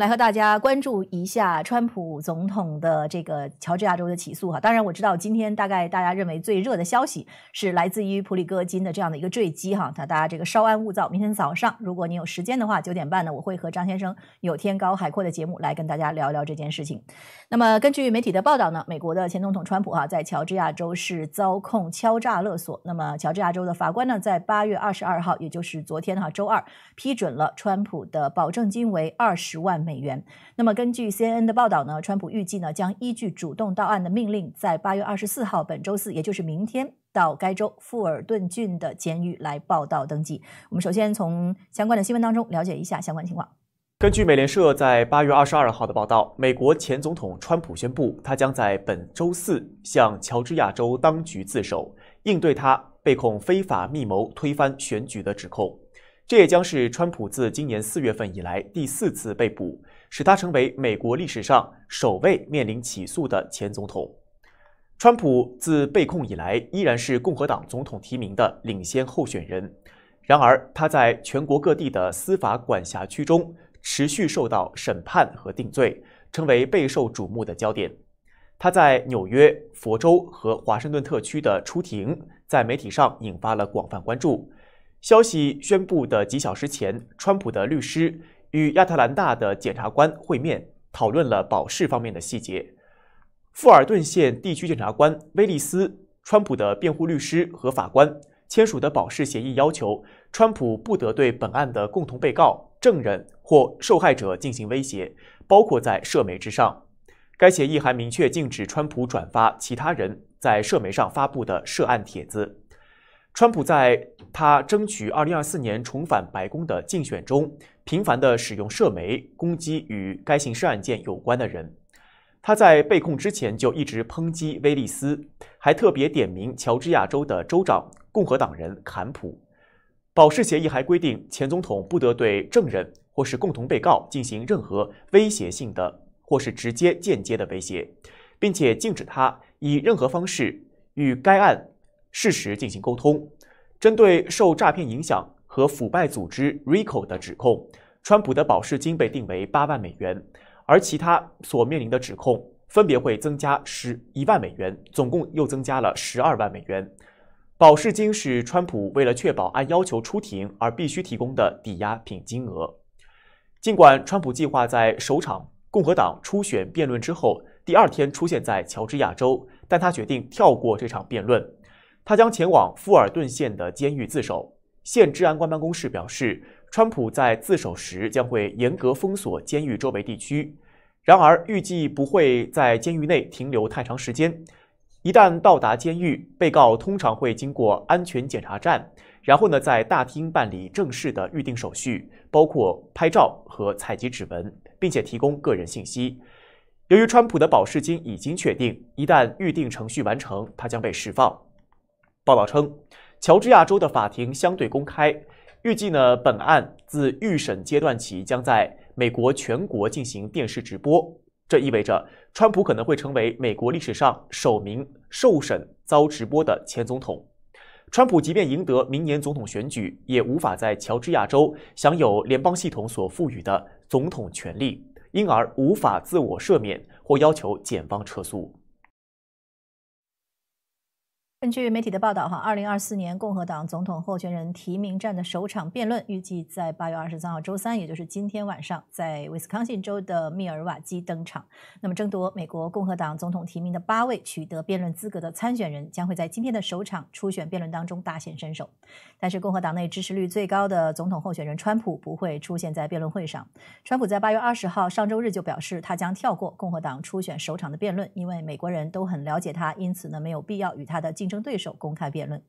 来和大家关注一下川普总统的这个乔治亚州的起诉哈，当然我知道今天大概大家认为最热的消息是来自于普里戈金的这样的一个坠机哈，那大家这个稍安勿躁，明天早上如果你有时间的话，九点半呢我会和张先生有天高海阔的节目来跟大家聊一聊这件事情。那么根据媒体的报道呢，美国的前总统川普哈在乔治亚州是遭控敲诈勒索，那么乔治亚州的法官呢在八月二十二号，也就是昨天哈周二批准了川普的保证金为二十万美。美元。那么，根据 CNN 的报道呢，川普预计呢将依据主动到案的命令，在八月二十四号（本周四，也就是明天）到该州富尔顿郡的监狱来报到登记。我们首先从相关的新闻当中了解一下相关情况。根据美联社在八月二十二号的报道，美国前总统川普宣布，他将在本周四向乔治亚州当局自首，应对他被控非法密谋推翻选举的指控。这也将是川普自今年四月份以来第四次被捕，使他成为美国历史上首位面临起诉的前总统。川普自被控以来，依然是共和党总统提名的领先候选人。然而，他在全国各地的司法管辖区中持续受到审判和定罪，成为备受瞩目的焦点。他在纽约、佛州和华盛顿特区的出庭，在媒体上引发了广泛关注。消息宣布的几小时前，川普的律师与亚特兰大的检察官会面，讨论了保释方面的细节。富尔顿县地区检察官威利斯、川普的辩护律师和法官签署的保释协议要求，川普不得对本案的共同被告、证人或受害者进行威胁，包括在社媒之上。该协议还明确禁止川普转发其他人在社媒上发布的涉案帖子。川普在他争取2024年重返白宫的竞选中，频繁的使用社媒攻击与该刑事案件有关的人。他在被控之前就一直抨击威利斯，还特别点名乔治亚州的州长共和党人坎普。保释协议还规定，前总统不得对证人或是共同被告进行任何威胁性的或是直接间接的威胁，并且禁止他以任何方式与该案。适时进行沟通。针对受诈骗影响和腐败组织 RICO 的指控，川普的保释金被定为八万美元，而其他所面临的指控分别会增加十一万美元，总共又增加了十二万美元。保释金是川普为了确保按要求出庭而必须提供的抵押品金额。尽管川普计划在首场共和党初选辩论之后第二天出现在乔治亚州，但他决定跳过这场辩论。他将前往富尔顿县的监狱自首。县治安官办公室表示，川普在自首时将会严格封锁监狱周围地区。然而，预计不会在监狱内停留太长时间。一旦到达监狱，被告通常会经过安全检查站，然后呢在大厅办理正式的预定手续，包括拍照和采集指纹，并且提供个人信息。由于川普的保释金已经确定，一旦预定程序完成，他将被释放。报道称，乔治亚州的法庭相对公开，预计呢本案自预审阶段起将在美国全国进行电视直播。这意味着，川普可能会成为美国历史上首名受审遭直播的前总统。川普即便赢得明年总统选举，也无法在乔治亚州享有联邦系统所赋予的总统权利，因而无法自我赦免或要求检方撤诉。根据媒体的报道，哈，二零二四年共和党总统候选人提名战的首场辩论预计在八月二十三号周三，也就是今天晚上，在威斯康星州的密尔瓦基登场。那么，争夺美国共和党总统提名的八位取得辩论资格的参选人将会在今天的首场初选辩论当中大显身手。但是，共和党内支持率最高的总统候选人川普不会出现在辩论会上。川普在八月二十号上周日就表示，他将跳过共和党初选首场的辩论，因为美国人都很了解他，因此呢，没有必要与他的竞。争对手公开辩论。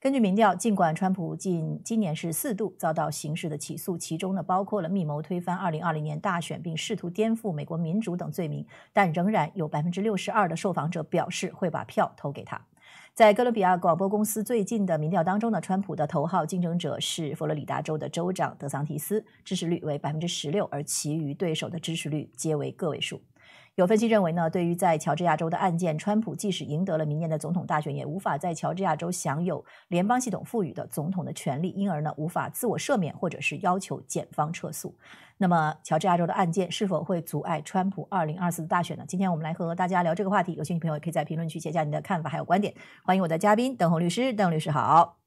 根据民调，尽管川普近今年是四度遭到刑事的起诉，其中呢包括了密谋推翻二零二零年大选并试图颠覆美国民主等罪名，但仍然有百分之六十二的受访者表示会把票投给他。在哥伦比亚广播公司最近的民调当中呢，川普的头号竞争者是佛罗里达州的州长德桑提斯，支持率为百分之十六，而其余对手的支持率皆为个位数。有分析认为呢，对于在乔治亚州的案件，川普即使赢得了明年的总统大选，也无法在乔治亚州享有联邦系统赋予的总统的权利，因而呢无法自我赦免或者是要求检方撤诉。那么，乔治亚州的案件是否会阻碍川普二零二四大选呢？今天我们来和大家聊这个话题。有兴趣朋友也可以在评论区写下你的看法还有观点。欢迎我的嘉宾邓红律师，邓律师好。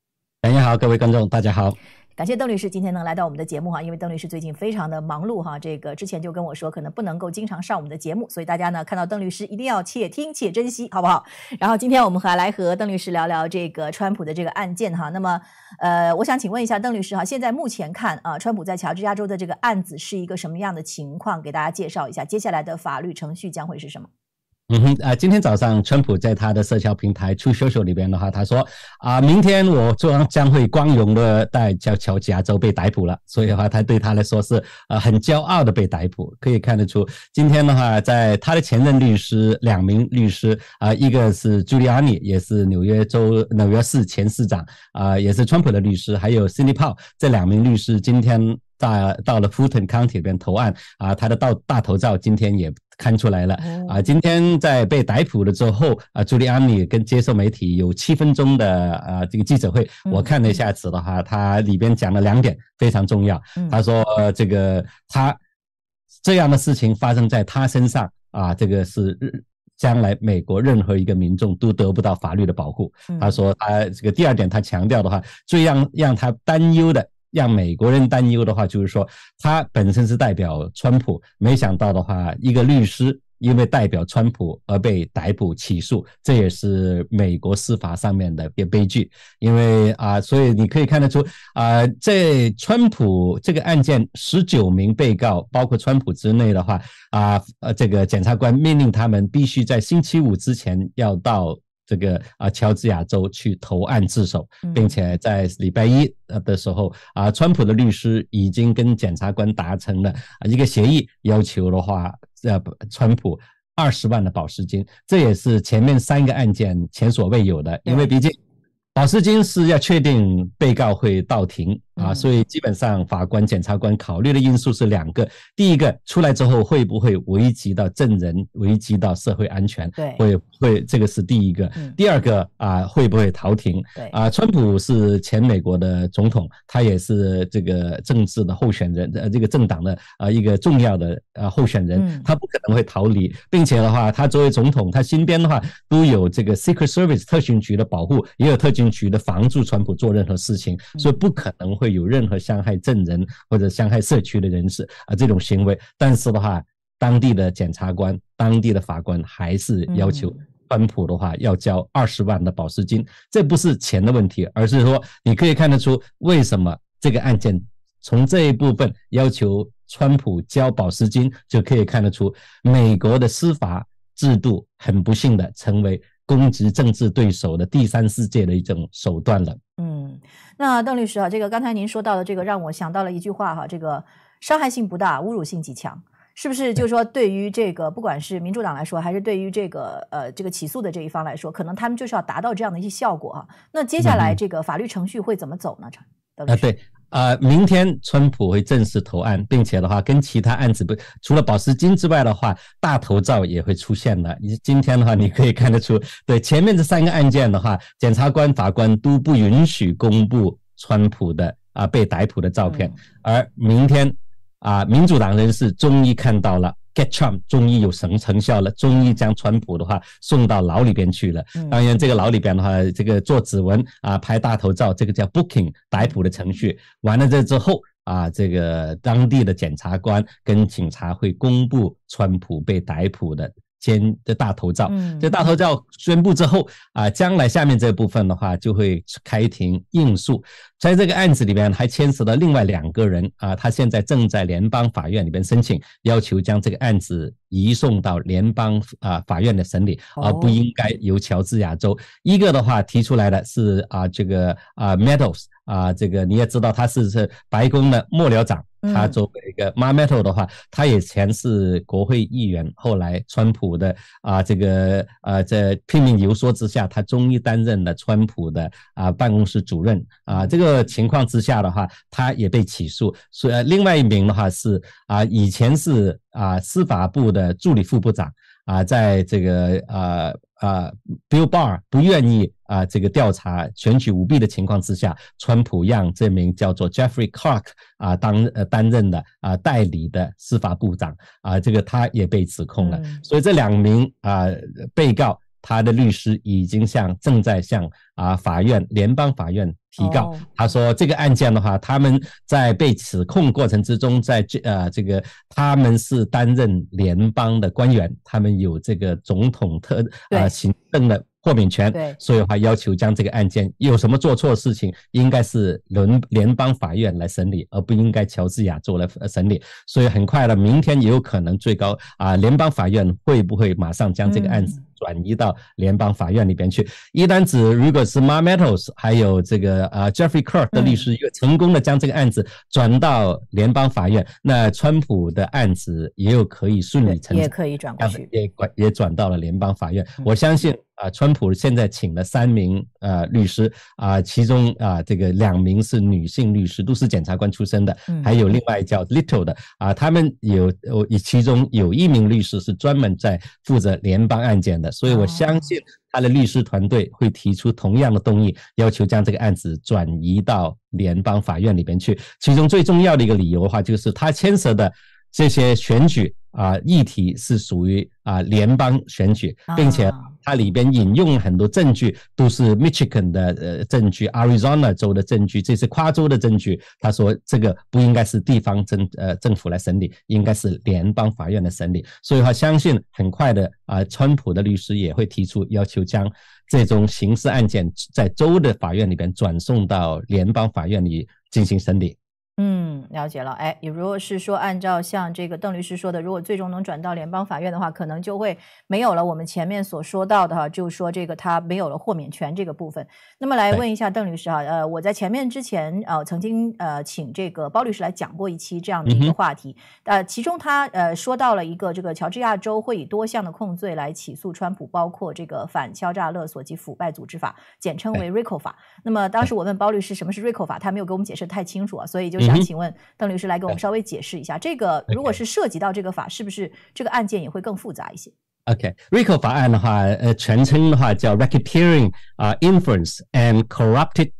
演你好，各位观众大家好。感谢邓律师今天能来到我们的节目哈，因为邓律师最近非常的忙碌哈，这个之前就跟我说可能不能够经常上我们的节目，所以大家呢看到邓律师一定要且听且珍惜，好不好？然后今天我们还来和邓律师聊聊这个川普的这个案件哈，那么呃，我想请问一下邓律师哈，现在目前看啊，川普在乔治亚州的这个案子是一个什么样的情况？给大家介绍一下，接下来的法律程序将会是什么？嗯哼啊，今天早上，川普在他的社交平台推特里边的话，他说啊，明天我将将会光荣的在乔乔吉亚州被逮捕了。所以的话，他对他来说是呃很骄傲的被逮捕。可以看得出，今天的话，在他的前任律师两名律师啊，一个是朱利安尼，也是纽约州纽约市前市长啊，也是川普的律师，还有 Cindy p o l 这两名律师今天。在到了普腾康体里边投案啊，他的到大头照今天也看出来了啊。今天在被逮捕了之后啊，朱利安尼跟接受媒体有七分钟的啊这个记者会，我看了一下子的话，他里边讲了两点非常重要。他说这个他这样的事情发生在他身上啊，这个是将来美国任何一个民众都得不到法律的保护。他说他这个第二点他强调的话，最让让他担忧的。让美国人担忧的话，就是说他本身是代表川普，没想到的话，一个律师因为代表川普而被逮捕起诉，这也是美国司法上面的悲悲剧。因为啊，所以你可以看得出啊，在川普这个案件，十九名被告，包括川普之内的话，啊呃，这个检察官命令他们必须在星期五之前要到。这个啊，乔治亚州去投案自首，并且在礼拜一呃的时候啊，川普的律师已经跟检察官达成了一个协议，要求的话要川普二十万的保释金，这也是前面三个案件前所未有的，因为毕竟。保释金是要确定被告会到庭啊，所以基本上法官、检察官考虑的因素是两个：，第一个出来之后会不会危及到证人、危及到社会安全？对，会会，这个是第一个；，第二个啊，会不会逃庭？对，啊，川普是前美国的总统，他也是这个政治的候选人，呃，这个政党的啊一个重要的呃候选人，他不可能会逃离，并且的话，他作为总统，他身边的话都有这个 Secret Service 特训局的保护，也有特警。取的防住川普做任何事情，所以不可能会有任何伤害证人或者伤害社区的人士啊这种行为。但是的话，当地的检察官、当地的法官还是要求川普的话要交二十万的保释金。这不是钱的问题，而是说你可以看得出为什么这个案件从这一部分要求川普交保释金就可以看得出，美国的司法制度很不幸的成为。攻击政治对手的第三世界的一种手段了。嗯，那邓律师啊，这个刚才您说到的这个，让我想到了一句话哈，这个伤害性不大，侮辱性极强，是不是？就是说，对于这个不管是民主党来说，还是对于这个呃这个起诉的这一方来说，可能他们就是要达到这样的一些效果哈。那接下来这个法律程序会怎么走呢？啊，对。呃，明天川普会正式投案，并且的话，跟其他案子不，除了保释金之外的话，大头照也会出现的。你今天的话，你可以看得出，对前面这三个案件的话，检察官、法官都不允许公布川普的啊被逮捕的照片，而明天啊，民主党人士终于看到了。get Trump 终于有成成效了，终于将川普的话送到牢里边去了。当然，这个牢里边的话，这个做指纹啊、拍大头照，这个叫 booking 逮捕的程序。完了这之后啊，这个当地的检察官跟警察会公布川普被逮捕的。签的大头照，这大头照宣布之后啊，将来下面这部分的话就会开庭应诉。在这个案子里面还牵涉到另外两个人啊，他现在正在联邦法院里面申请，要求将这个案子。移送到联邦啊法院的审理，而不应该由乔治亚州。一个的话提出来的是啊，这个啊 m e a d s 啊，这个你也知道他是是白宫的幕僚长，他作为一个 My m e a l 的话，他以前是国会议员，后来川普的啊，这个啊，在拼命游说之下，他终于担任了川普的啊办公室主任啊。这个情况之下的话，他也被起诉。所以另外一名的话是啊，以前是。啊，司法部的助理副部长啊，在这个啊啊，Bill Barr 不愿意啊，这个调查选举舞弊的情况之下，川普让这名叫做 Jeffrey Clark 啊当呃担任的啊代理的司法部长啊，这个他也被指控了，所以这两名啊被告。他的律师已经向正在向啊法院联邦法院提告。他说这个案件的话，他们在被指控过程之中，在这呃这个他们是担任联邦的官员，他们有这个总统特啊行政的豁免权，所以话要求将这个案件有什么做错事情，应该是伦联邦法院来审理，而不应该乔治亚做来审理。所以很快呢，明天也有可能最高啊联邦法院会不会马上将这个案子？转移到联邦法院里边去。一单子如果是 Mar Metals，还有这个啊 Jeffrey k a r k 的律师，又成功的将这个案子转到联邦法院。那川普的案子也有可以顺理成，章，也可以转过去，也也转到了联邦法院。我相信啊，川普现在请了三名啊律师啊，其中啊这个两名是女性律师，都是检察官出身的，还有另外叫 Little 的啊，他们有其中有一名律师是专门在负责联邦案件的。所以我相信他的律师团队会提出同样的动议，要求将这个案子转移到联邦法院里边去。其中最重要的一个理由的话，就是他牵涉的这些选举啊议题是属于啊联邦选举，并且。它里边引用很多证据，都是 Michigan 的呃证据，Arizona 州的证据，这是跨州的证据。他说这个不应该是地方政呃政府来审理，应该是联邦法院的审理。所以他相信很快的啊，川普的律师也会提出要求，将这种刑事案件在州的法院里边转送到联邦法院里进行审理。嗯，了解了。哎，你如果是说按照像这个邓律师说的，如果最终能转到联邦法院的话，可能就会没有了。我们前面所说到的哈，就是说这个他没有了豁免权这个部分。那么来问一下邓律师哈，呃，我在前面之前呃曾经呃请这个包律师来讲过一期这样的一个话题。呃，其中他呃说到了一个这个乔治亚州会以多项的控罪来起诉川普，包括这个反敲诈勒索及腐败组织法，简称为 RICO 法。那么当时我问包律师什么是 RICO 法，他没有给我们解释太清楚啊，所以就是。请问邓律师来给我们稍微解释一下，这个如果是涉及到这个法，是不是这个案件也会更复杂一些？OK，RICO 法案的话，呃，全称的话叫 Racketeering，啊，Influence and Corrupted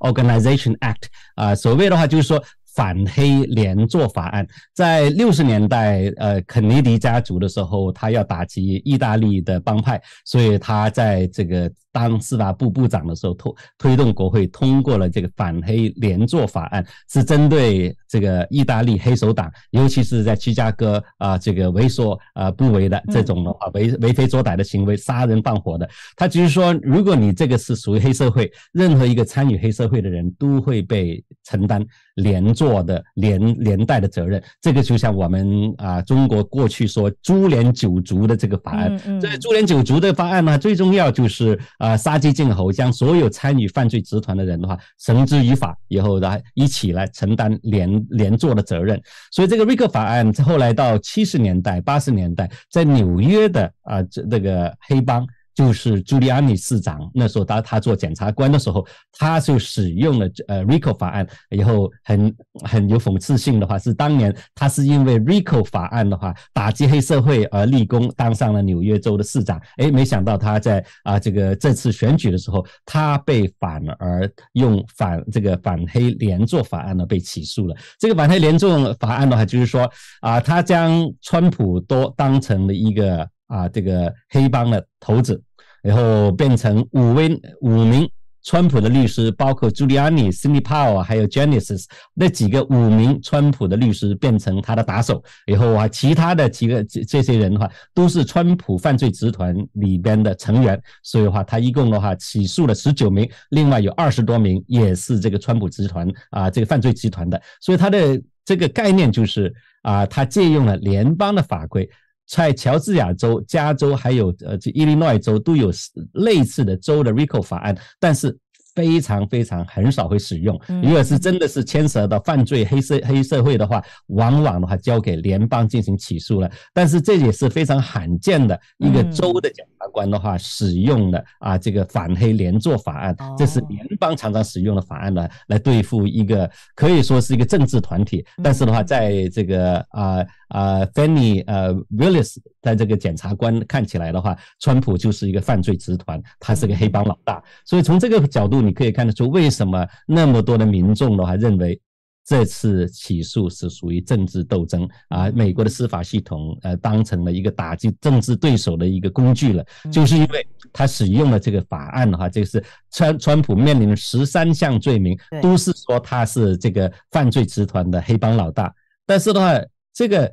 Organization Act，啊，所谓的话就是说。反黑连坐法案在六十年代，呃，肯尼迪家族的时候，他要打击意大利的帮派，所以他在这个当司法部部长的时候，推推动国会通过了这个反黑连坐法案，是针对这个意大利黑手党，尤其是在芝加哥啊，这个为所啊不为的这种的话，为为非作歹的行为，杀人放火的。他就是说，如果你这个是属于黑社会，任何一个参与黑社会的人都会被承担连坐。做的连连带的责任，这个就像我们啊，中国过去说株连九族的这个法案。这株连九族的法案呢，最重要就是啊，杀鸡儆猴，将所有参与犯罪集团的人的话绳之以法，以后来一起来承担连连坐的责任。所以这个 Rico 法案后来到七十年代、八十年代，在纽约的啊，这个黑帮。就是朱利安尼市长，那时候他他做检察官的时候，他就使用了呃 RICO 法案，以后很很有讽刺性的话，是当年他是因为 RICO 法案的话打击黑社会而立功，当上了纽约州的市长。哎，没想到他在啊这个这次选举的时候，他被反而用反这个反黑连坐法案呢被起诉了。这个反黑连坐法案的话，就是说啊，他将川普都当成了一个。啊，这个黑帮的头子，然后变成五位五名川普的律师，包括朱利安尼、辛尼帕尔，还有 s 尼斯那几个五名川普的律师，变成他的打手。以后啊，其他的几个这这些人的话，都是川普犯罪集团里边的成员。所以的话，他一共的话起诉了十九名，另外有二十多名也是这个川普集团啊这个犯罪集团的。所以他的这个概念就是啊，他借用了联邦的法规。在乔治亚州、加州还有呃，这伊利诺伊州都有类似的州的 RICO 法案，但是非常非常很少会使用。如果是真的是牵涉到犯罪黑社黑社会的话，往往的话交给联邦进行起诉了。但是这也是非常罕见的一个州的检察官的话使用的啊，这个反黑连坐法案，这是联邦常常使用的法案呢，来对付一个可以说是一个政治团体。但是的话，在这个啊。啊，Fanny，呃，Willis 在这个检察官看起来的话，川普就是一个犯罪集团，他是个黑帮老大。所以从这个角度，你可以看得出，为什么那么多的民众的话认为这次起诉是属于政治斗争啊？美国的司法系统呃当成了一个打击政治对手的一个工具了，就是因为他使用了这个法案的话，这是川川普面临的十三项罪名，都是说他是这个犯罪集团的黑帮老大，但是的话。这个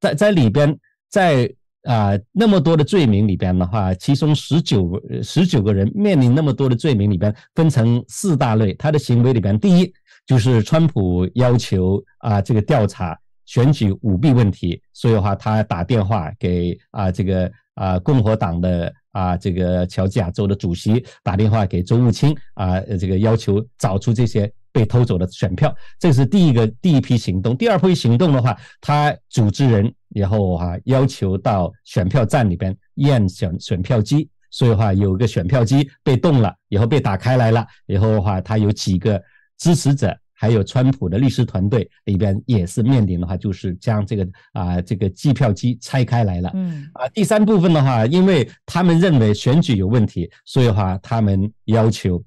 在在里边，在啊那么多的罪名里边的话，其中十九十九个人面临那么多的罪名里边，分成四大类。他的行为里边，第一就是川普要求啊这个调查选举舞弊问题，所以的话他打电话给啊这个啊共和党的啊这个乔治亚州的主席打电话给周务清啊这个要求找出这些。被偷走的选票，这是第一个第一批行动。第二批行动的话，他组织人，然后啊要求到选票站里边验选选票机，所以话有个选票机被动了，然后被打开来了。然后的话他有几个支持者，还有川普的律师团队里边也是面临的话，就是将这个啊这个计票机拆开来了。嗯啊，第三部分的话，因为他们认为选举有问题，所以话他们要求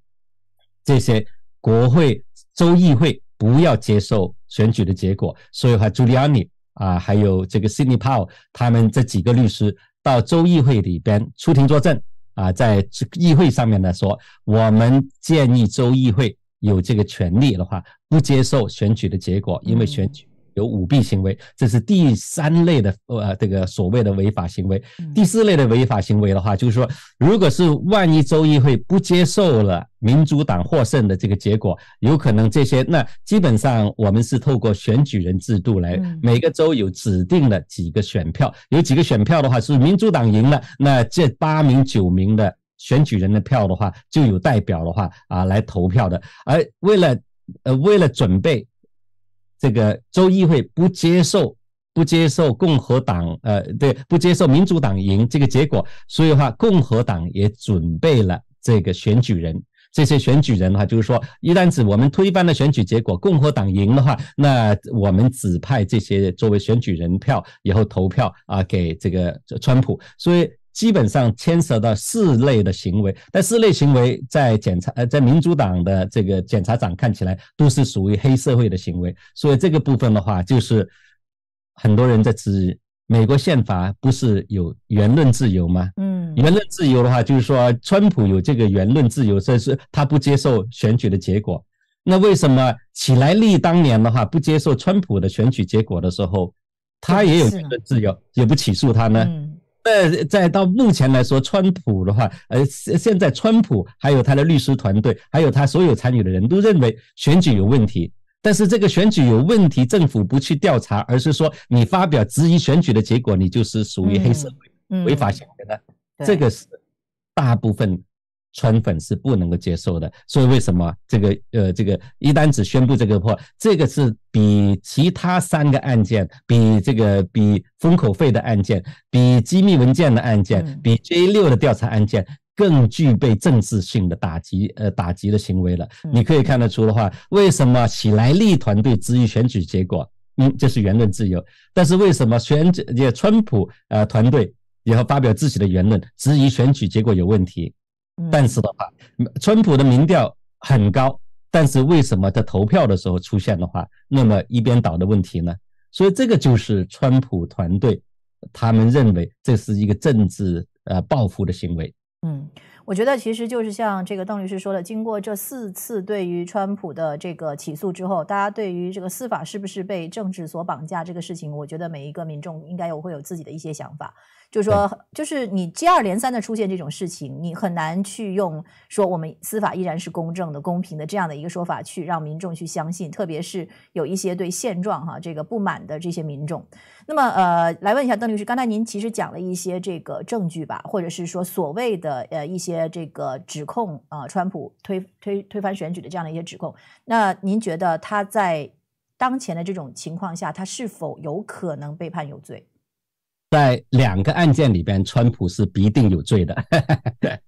这些国会。州议会不要接受选举的结果，所以话，朱利安尼啊，还有这个 w 尼 l l 他们这几个律师到州议会里边出庭作证啊，在议会上面呢说，我们建议州议会有这个权利的话，不接受选举的结果，因为选举。有舞弊行为，这是第三类的呃，这个所谓的违法行为。第四类的违法行为的话，就是说，如果是万一州议会不接受了民主党获胜的这个结果，有可能这些那基本上我们是透过选举人制度来，每个州有指定的几个选票，有几个选票的话是民主党赢了，那这八名九名的选举人的票的话就有代表的话啊来投票的，而为了呃为了准备。这个州议会不接受不接受共和党，呃，对，不接受民主党赢这个结果，所以的话，共和党也准备了这个选举人，这些选举人的话，就是说，一旦指我们推翻了选举结果，共和党赢的话，那我们指派这些作为选举人票以后投票啊，给这个川普，所以。基本上牵涉到四类的行为，但四类行为在检察呃，在民主党的这个检察长看起来都是属于黑社会的行为，所以这个部分的话，就是很多人在指美国宪法不是有言论自由吗？嗯，言论自由的话，就是说川普有这个言论自由，这是他不接受选举的结果。那为什么起来立当年的话不接受川普的选举结果的时候，他也有言论自由，也不起诉他呢？呃，在到目前来说，川普的话，呃，现在川普还有他的律师团队，还有他所有参与的人都认为选举有问题。但是这个选举有问题，政府不去调查，而是说你发表质疑选举的结果，你就是属于黑社会、违法行为的。这个是大部分。川粉是不能够接受的，所以为什么这个呃这个一旦只宣布这个破，这个是比其他三个案件，比这个比封口费的案件，比机密文件的案件，比 J 六的调查案件更具备政治性的打击呃打击的行为了？你可以看得出的话，为什么喜来利团队质疑选举结果，嗯，这是言论自由，但是为什么选举也川普呃团队然后发表自己的言论质疑选举结果有问题？但是的话，川普的民调很高，但是为什么在投票的时候出现的话，那么一边倒的问题呢？所以这个就是川普团队他们认为这是一个政治呃报复的行为。嗯，我觉得其实就是像这个邓律师说的，经过这四次对于川普的这个起诉之后，大家对于这个司法是不是被政治所绑架这个事情，我觉得每一个民众应该有会有自己的一些想法。就是说，就是你接二连三的出现这种事情，你很难去用说我们司法依然是公正的、公平的这样的一个说法去让民众去相信，特别是有一些对现状哈这个不满的这些民众。那么，呃，来问一下邓律师，刚才您其实讲了一些这个证据吧，或者是说所谓的呃一些这个指控啊，川普推推推翻选举的这样的一些指控。那您觉得他在当前的这种情况下，他是否有可能被判有罪？在两个案件里边，川普是必定有罪的。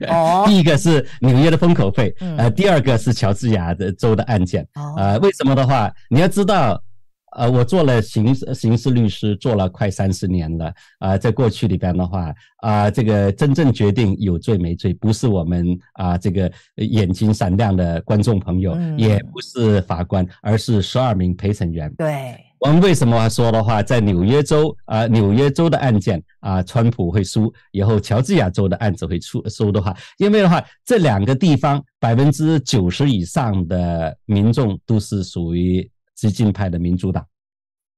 哦，第一个是纽约的封口费，呃，第二个是乔治亚的州的案件。哦，啊，为什么的话，你要知道，呃，我做了刑刑事律师，做了快三十年了。啊，在过去里边的话，啊，这个真正决定有罪没罪，不是我们啊这个眼睛闪亮的观众朋友，也不是法官，而是十二名陪审员。对。我们为什么说的话，在纽约州啊，纽约州的案件啊，川普会输，以后乔治亚州的案子会出输的话，因为的话，这两个地方百分之九十以上的民众都是属于激进派的民主党。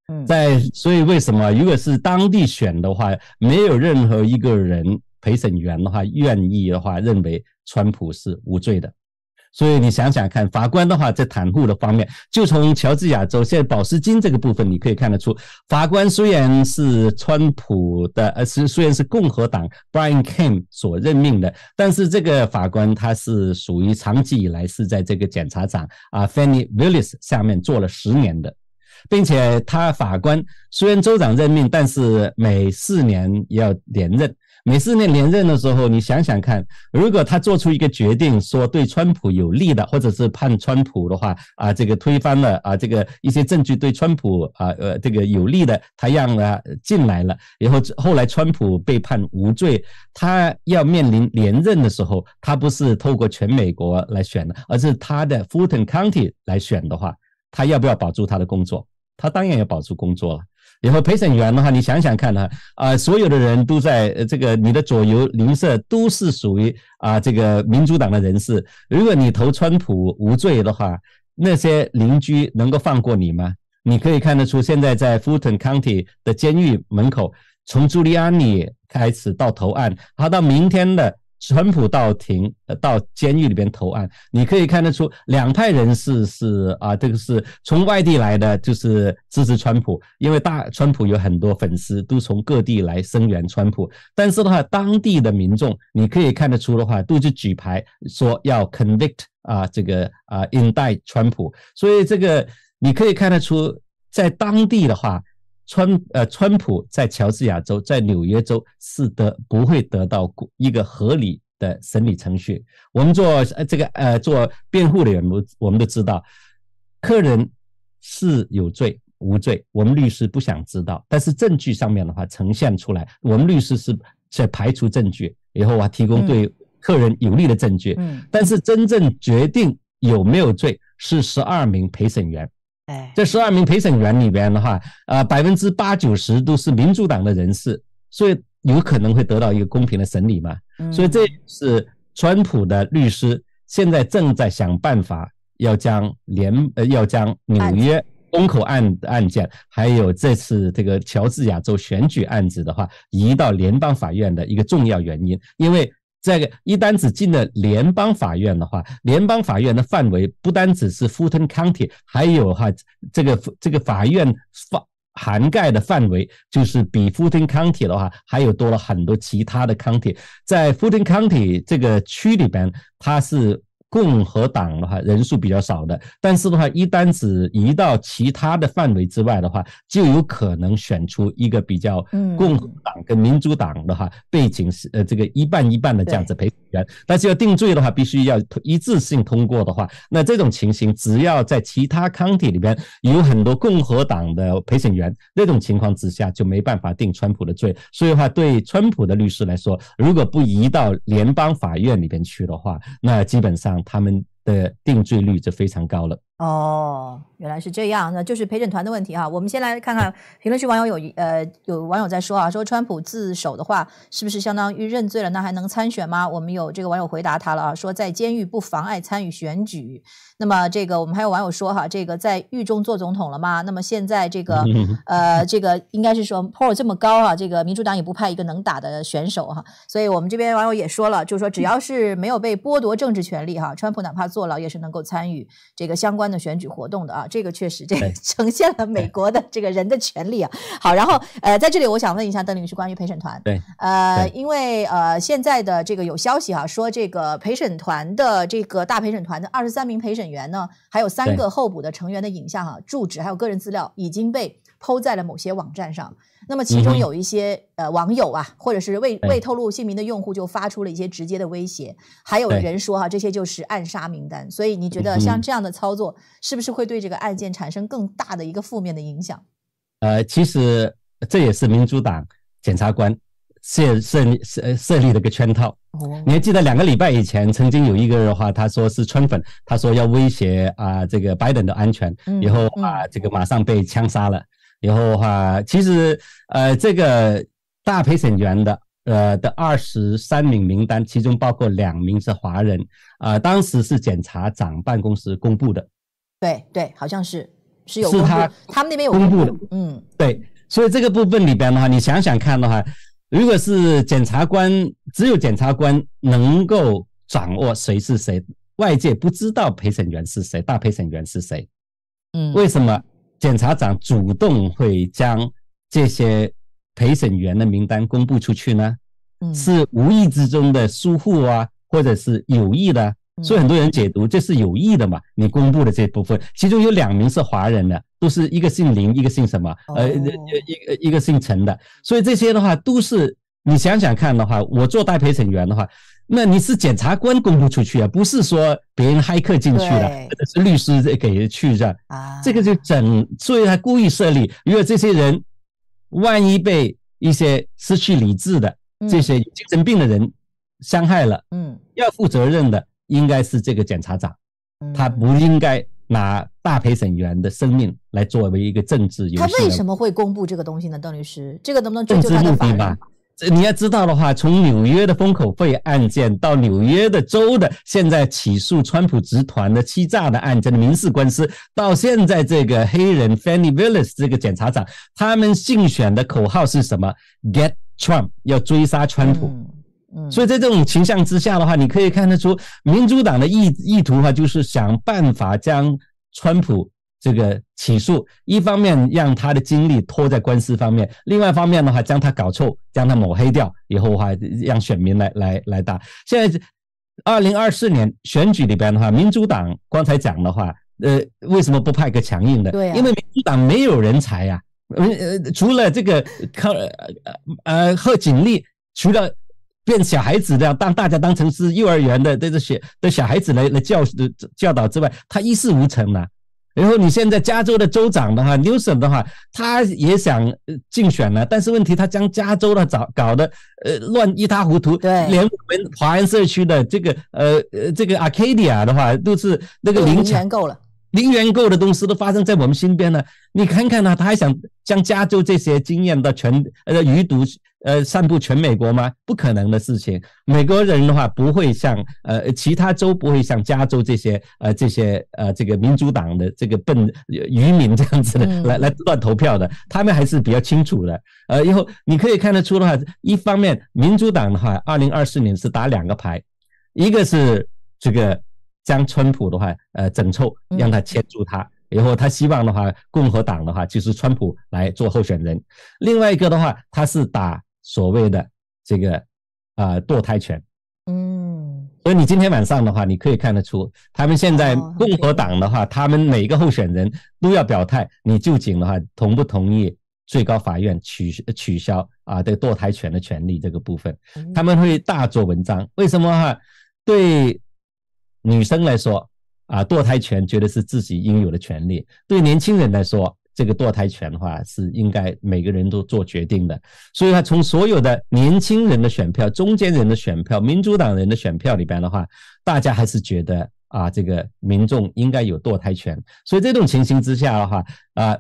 嗯，在所以为什么，如果是当地选的话，没有任何一个人陪审员的话愿意的话认为川普是无罪的。所以你想想看，法官的话在袒护的方面，就从乔治亚州现在保释金这个部分，你可以看得出，法官虽然是川普的呃，是虽然是共和党 Brian Kim 所任命的，但是这个法官他是属于长期以来是在这个检察长啊 Fanny Willis 下面做了十年的，并且他法官虽然州长任命，但是每四年要连任。每次那连任的时候，你想想看，如果他做出一个决定，说对川普有利的，或者是判川普的话，啊，这个推翻了啊，这个一些证据对川普啊，呃，这个有利的，他让了进来了。然后后来川普被判无罪，他要面临连任的时候，他不是透过全美国来选的，而是他的 Fulton County 来选的话，他要不要保住他的工作？他当然要保住工作了。然后陪审员的话，你想想看呢？啊，所有的人都在这个你的左右邻舍都是属于啊这个民主党的人士。如果你投川普无罪的话，那些邻居能够放过你吗？你可以看得出，现在在 Fulton County 的监狱门口，从朱利安尼开始到投案，他到明天的。川普到庭，到监狱里边投案，你可以看得出，两派人士是啊，这个是从外地来的，就是支持川普，因为大川普有很多粉丝都从各地来声援川普，但是的话，当地的民众你可以看得出的话，都是举牌说要 convict 啊，这个啊 indict 川普，所以这个你可以看得出，在当地的话。川呃，川普在乔治亚州，在纽约州是得不会得到一个合理的审理程序。我们做呃这个呃做辩护的人，我我们都知道，客人是有罪无罪，我们律师不想知道。但是证据上面的话呈现出来，我们律师是在排除证据，以后我提供对客人有利的证据。嗯。但是真正决定有没有罪是十二名陪审员。这十二名陪审员里边的话，呃，百分之八九十都是民主党的人士，所以有可能会得到一个公平的审理嘛。所以这是川普的律师现在正在想办法，要将联呃要将纽约东口案案件，还有这次这个乔治亚州选举案子的话，移到联邦法院的一个重要原因，因为。这个一单子进了联邦法院的话，联邦法院的范围不单只是 Fulton County，还有哈，这个这个法院范涵盖的范围就是比 Fulton County 的话还有多了很多其他的 county，在 Fulton County 这个区里边，它是。共和党的话人数比较少的，但是的话一旦只移到其他的范围之外的话，就有可能选出一个比较共和党跟民主党的话背景是呃这个一半一半的这样子陪审员。但是要定罪的话，必须要一次性通过的话，那这种情形只要在其他康体里边有很多共和党的陪审员，那种情况之下就没办法定川普的罪。所以话对川普的律师来说，如果不移到联邦法院里边去的话，那基本上。他们的定罪率就非常高了。哦，原来是这样，那就是陪审团的问题哈。我们先来看看评论区网友有呃有网友在说啊，说川普自首的话是不是相当于认罪了？那还能参选吗？我们有这个网友回答他了啊，说在监狱不妨碍参与选举。那么这个我们还有网友说哈，这个在狱中做总统了吗？那么现在这个 呃这个应该是说 p o l 这么高啊，这个民主党也不派一个能打的选手哈。所以我们这边网友也说了，就是说只要是没有被剥夺政治权利哈，川普哪怕坐牢也是能够参与这个相关。的选举活动的啊，这个确实这 呈现了美国的这个人的权利啊。好，然后呃，在这里我想问一下邓律师关于陪审团，对，呃，因为呃，现在的这个有消息哈，说这个陪审团的这个大陪审团的二十三名陪审员呢，还有三个候补的成员的影像哈、住址还有个人资料已经被抛在了某些网站上。那么其中有一些呃网友啊，或者是未未透露姓名的用户就发出了一些直接的威胁，还有人说哈，这些就是暗杀名单。所以你觉得像这样的操作是不是会对这个案件产生更大的一个负面的影响？呃，其实这也是民主党检察官设设设设立的一个圈套。你还记得两个礼拜以前曾经有一个的话，他说是川粉，他说要威胁啊这个拜登的安全，以后啊这个马上被枪杀了。以后的话，其实，呃，这个大陪审员的，呃的二十三名名单，其中包括两名是华人，啊，当时是检察长办公室公布的。对对，好像是是有是他他们那边有公布的。嗯，对，所以这个部分里边的话，你想想看的话，如果是检察官，只有检察官能够掌握谁是谁，外界不知道陪审员是谁，大陪审员是谁。嗯，为什么？检察长主动会将这些陪审员的名单公布出去呢？嗯，是无意之中的疏忽啊，或者是有意的？所以很多人解读这是有意的嘛？你公布的这部分，其中有两名是华人的，都是一个姓林，一个姓什么？呃，一个一个姓陈的。所以这些的话都是你想想看的话，我做代陪审员的话。那你是检察官公布出去啊，不是说别人骇客进去了，是律师给去的啊。这个就整，所以他故意设立。如果这些人万一被一些失去理智的这些精神病的人伤害了，嗯，要负责任的应该是这个检察长，他不应该拿大陪审员的生命来作为一个政治。他为什么会公布这个东西呢，邓律师？这个能不能追究他的责这你要知道的话，从纽约的封口费案件到纽约的州的现在起诉川普集团的欺诈的案件的民事官司，到现在这个黑人 f a n n y Willis 这个检察长，他们竞选的口号是什么？Get Trump，要追杀川普。嗯，所以在这种情势之下的话，你可以看得出民主党的意意图啊，就是想办法将川普。这个起诉，一方面让他的精力拖在官司方面，另外一方面的话，将他搞臭，将他抹黑掉以后的话，让选民来来来打。现在二零二四年选举里边的话，民主党刚才讲的话，呃，为什么不派个强硬的？对，因为民主党没有人才呀，呃，除了这个靠呃呃贺锦丽，除了变小孩子的当大家当成是幼儿园的，对这些的小孩子来来教教导之外，他一事无成嘛。然后你现在加州的州长的话 n e w s o n 的话，他也想竞选了，但是问题他将加州的搞搞得呃乱一塌糊涂，连我们华安社区的这个呃呃这个 Arcadia 的话都是那个零钱够了。零元购的东西都发生在我们身边了，你看看呢？他还想将加州这些经验到全呃鱼毒呃散布全美国吗？不可能的事情。美国人的话不会像呃其他州不会像加州这些呃这些呃这个民主党的这个笨渔民这样子的来来乱投票的，他们还是比较清楚的。呃，以后你可以看得出的话，一方面民主党的话，二零二四年是打两个牌，一个是这个。将川普的话，呃，整臭，让他牵住他，然后他希望的话，共和党的话就是川普来做候选人。另外一个的话，他是打所谓的这个啊堕胎权。嗯。所以你今天晚上的话，你可以看得出，他们现在共和党的话，他们每个候选人都要表态。你究竟的话，同不同意最高法院取取消啊这个堕胎权的权利这个部分？他们会大做文章。为什么哈？对。女生来说，啊，堕胎权绝对是自己应有的权利。对年轻人来说，这个堕胎权的话是应该每个人都做决定的。所以，从所有的年轻人的选票、中间人的选票、民主党人的选票里边的话，大家还是觉得啊，这个民众应该有堕胎权。所以，这种情形之下的话，啊。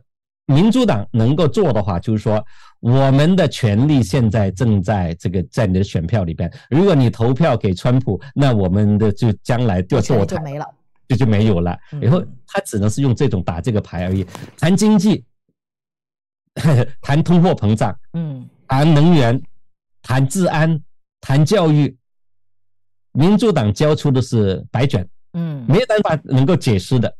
民主党能够做的话，就是说我们的权利现在正在这个在你的选票里边。如果你投票给川普，那我们的就将来就就没了，就就没有了。以后他只能是用这种打这个牌而已。谈经济，谈通货膨胀，嗯，谈能源，谈治安，谈教育，民主党交出的是白卷，嗯，没有办法能够解释的。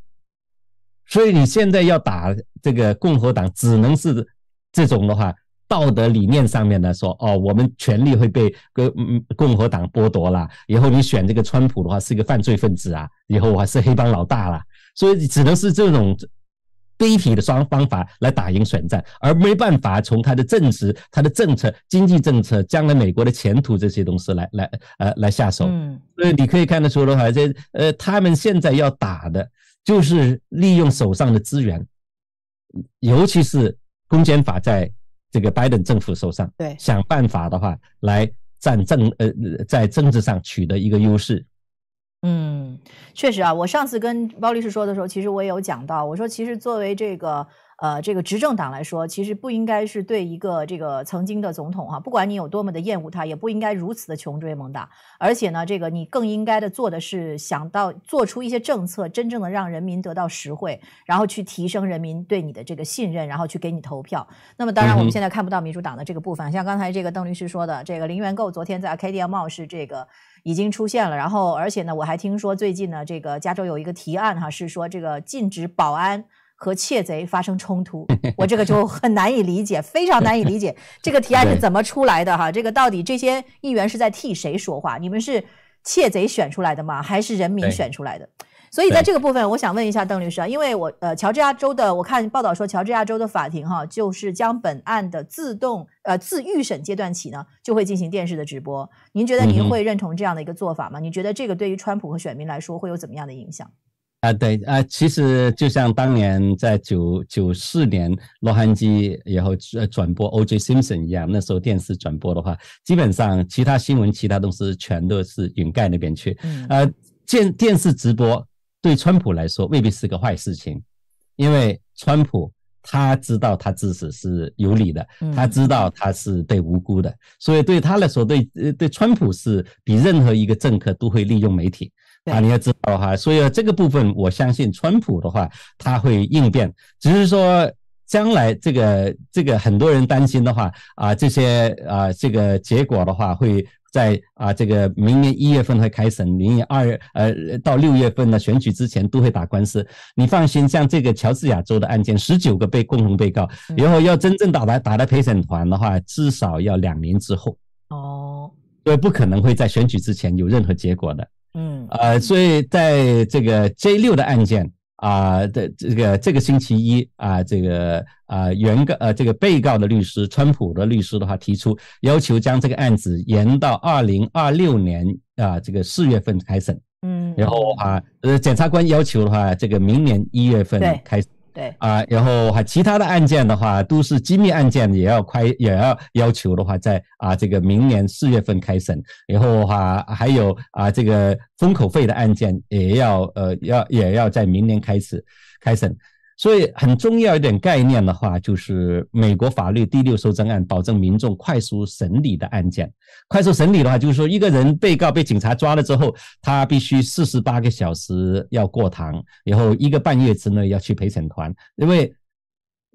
所以你现在要打这个共和党，只能是这种的话，道德理念上面来说哦，我们权力会被跟共和党剥夺了。以后你选这个川普的话，是一个犯罪分子啊，以后我还是黑帮老大了。所以只能是这种对比的双方法来打赢选战，而没办法从他的政治、他的政策、经济政策、将来美国的前途这些东西来来呃来下手。所以你可以看得出的话，这呃他们现在要打的。就是利用手上的资源，尤其是公检法在这个拜登政府手上，想办法的话，来占政呃在政治上取得一个优势。嗯，确实啊，我上次跟包律师说的时候，其实我也有讲到，我说其实作为这个。呃，这个执政党来说，其实不应该是对一个这个曾经的总统哈，不管你有多么的厌恶他，也不应该如此的穷追猛打。而且呢，这个你更应该的做的是想到做出一些政策，真正的让人民得到实惠，然后去提升人民对你的这个信任，然后去给你投票。那么当然，我们现在看不到民主党的这个部分。像刚才这个邓律师说的，这个零元购昨天在 K D M Mall 是这个已经出现了。然后，而且呢，我还听说最近呢，这个加州有一个提案哈，是说这个禁止保安。和窃贼发生冲突，我这个就很难以理解，非常难以理解 这个提案是怎么出来的哈。这个到底这些议员是在替谁说话？你们是窃贼选出来的吗？还是人民选出来的？所以在这个部分，我想问一下邓律师啊，因为我呃，乔治亚州的我看报道说，乔治亚州的法庭哈，就是将本案的自动呃自预审阶段起呢，就会进行电视的直播。您觉得您会认同这样的一个做法吗？你觉得这个对于川普和选民来说会有怎么样的影响？啊，对啊，其实就像当年在九九四年罗汉基以后转播《O.J. Simpson》一样，那时候电视转播的话，基本上其他新闻、其他东西全都是掩盖那边去。呃，电电视直播对川普来说未必是个坏事情，因为川普他知道他自己是有理的，他知道他是被无辜的，所以对他来说，对呃对川普是比任何一个政客都会利用媒体。啊，你要知道哈，所以这个部分，我相信川普的话，他会应变。只是说，将来这个这个很多人担心的话，啊，这些啊，这个结果的话，会在啊，这个明年一月份会开审，明年二呃到六月份的选举之前都会打官司。你放心，像这个乔治亚州的案件，十九个被共同被告，然后要真正打来打来陪审团的话，至少要两年之后。哦，所以不可能会在选举之前有任何结果的。嗯，呃，所以在这个 J 六的案件啊，的这个这个星期一啊，这个啊原告呃这个被告的律师，川普的律师的话提出要求，将这个案子延到二零二六年啊这个四月份开审，嗯，然后啊呃，检察官要求的话，这个明年一月份开。对啊，然后还其他的案件的话，都是机密案件，也要快，也要要求的话，在啊这个明年四月份开审，然后的话还有啊这个封口费的案件，也要呃要也要在明年开始开审。所以很重要一点概念的话，就是美国法律第六修正案，保证民众快速审理的案件。快速审理的话，就是说一个人被告被警察抓了之后，他必须四十八个小时要过堂，然后一个半月之内要去陪审团，因为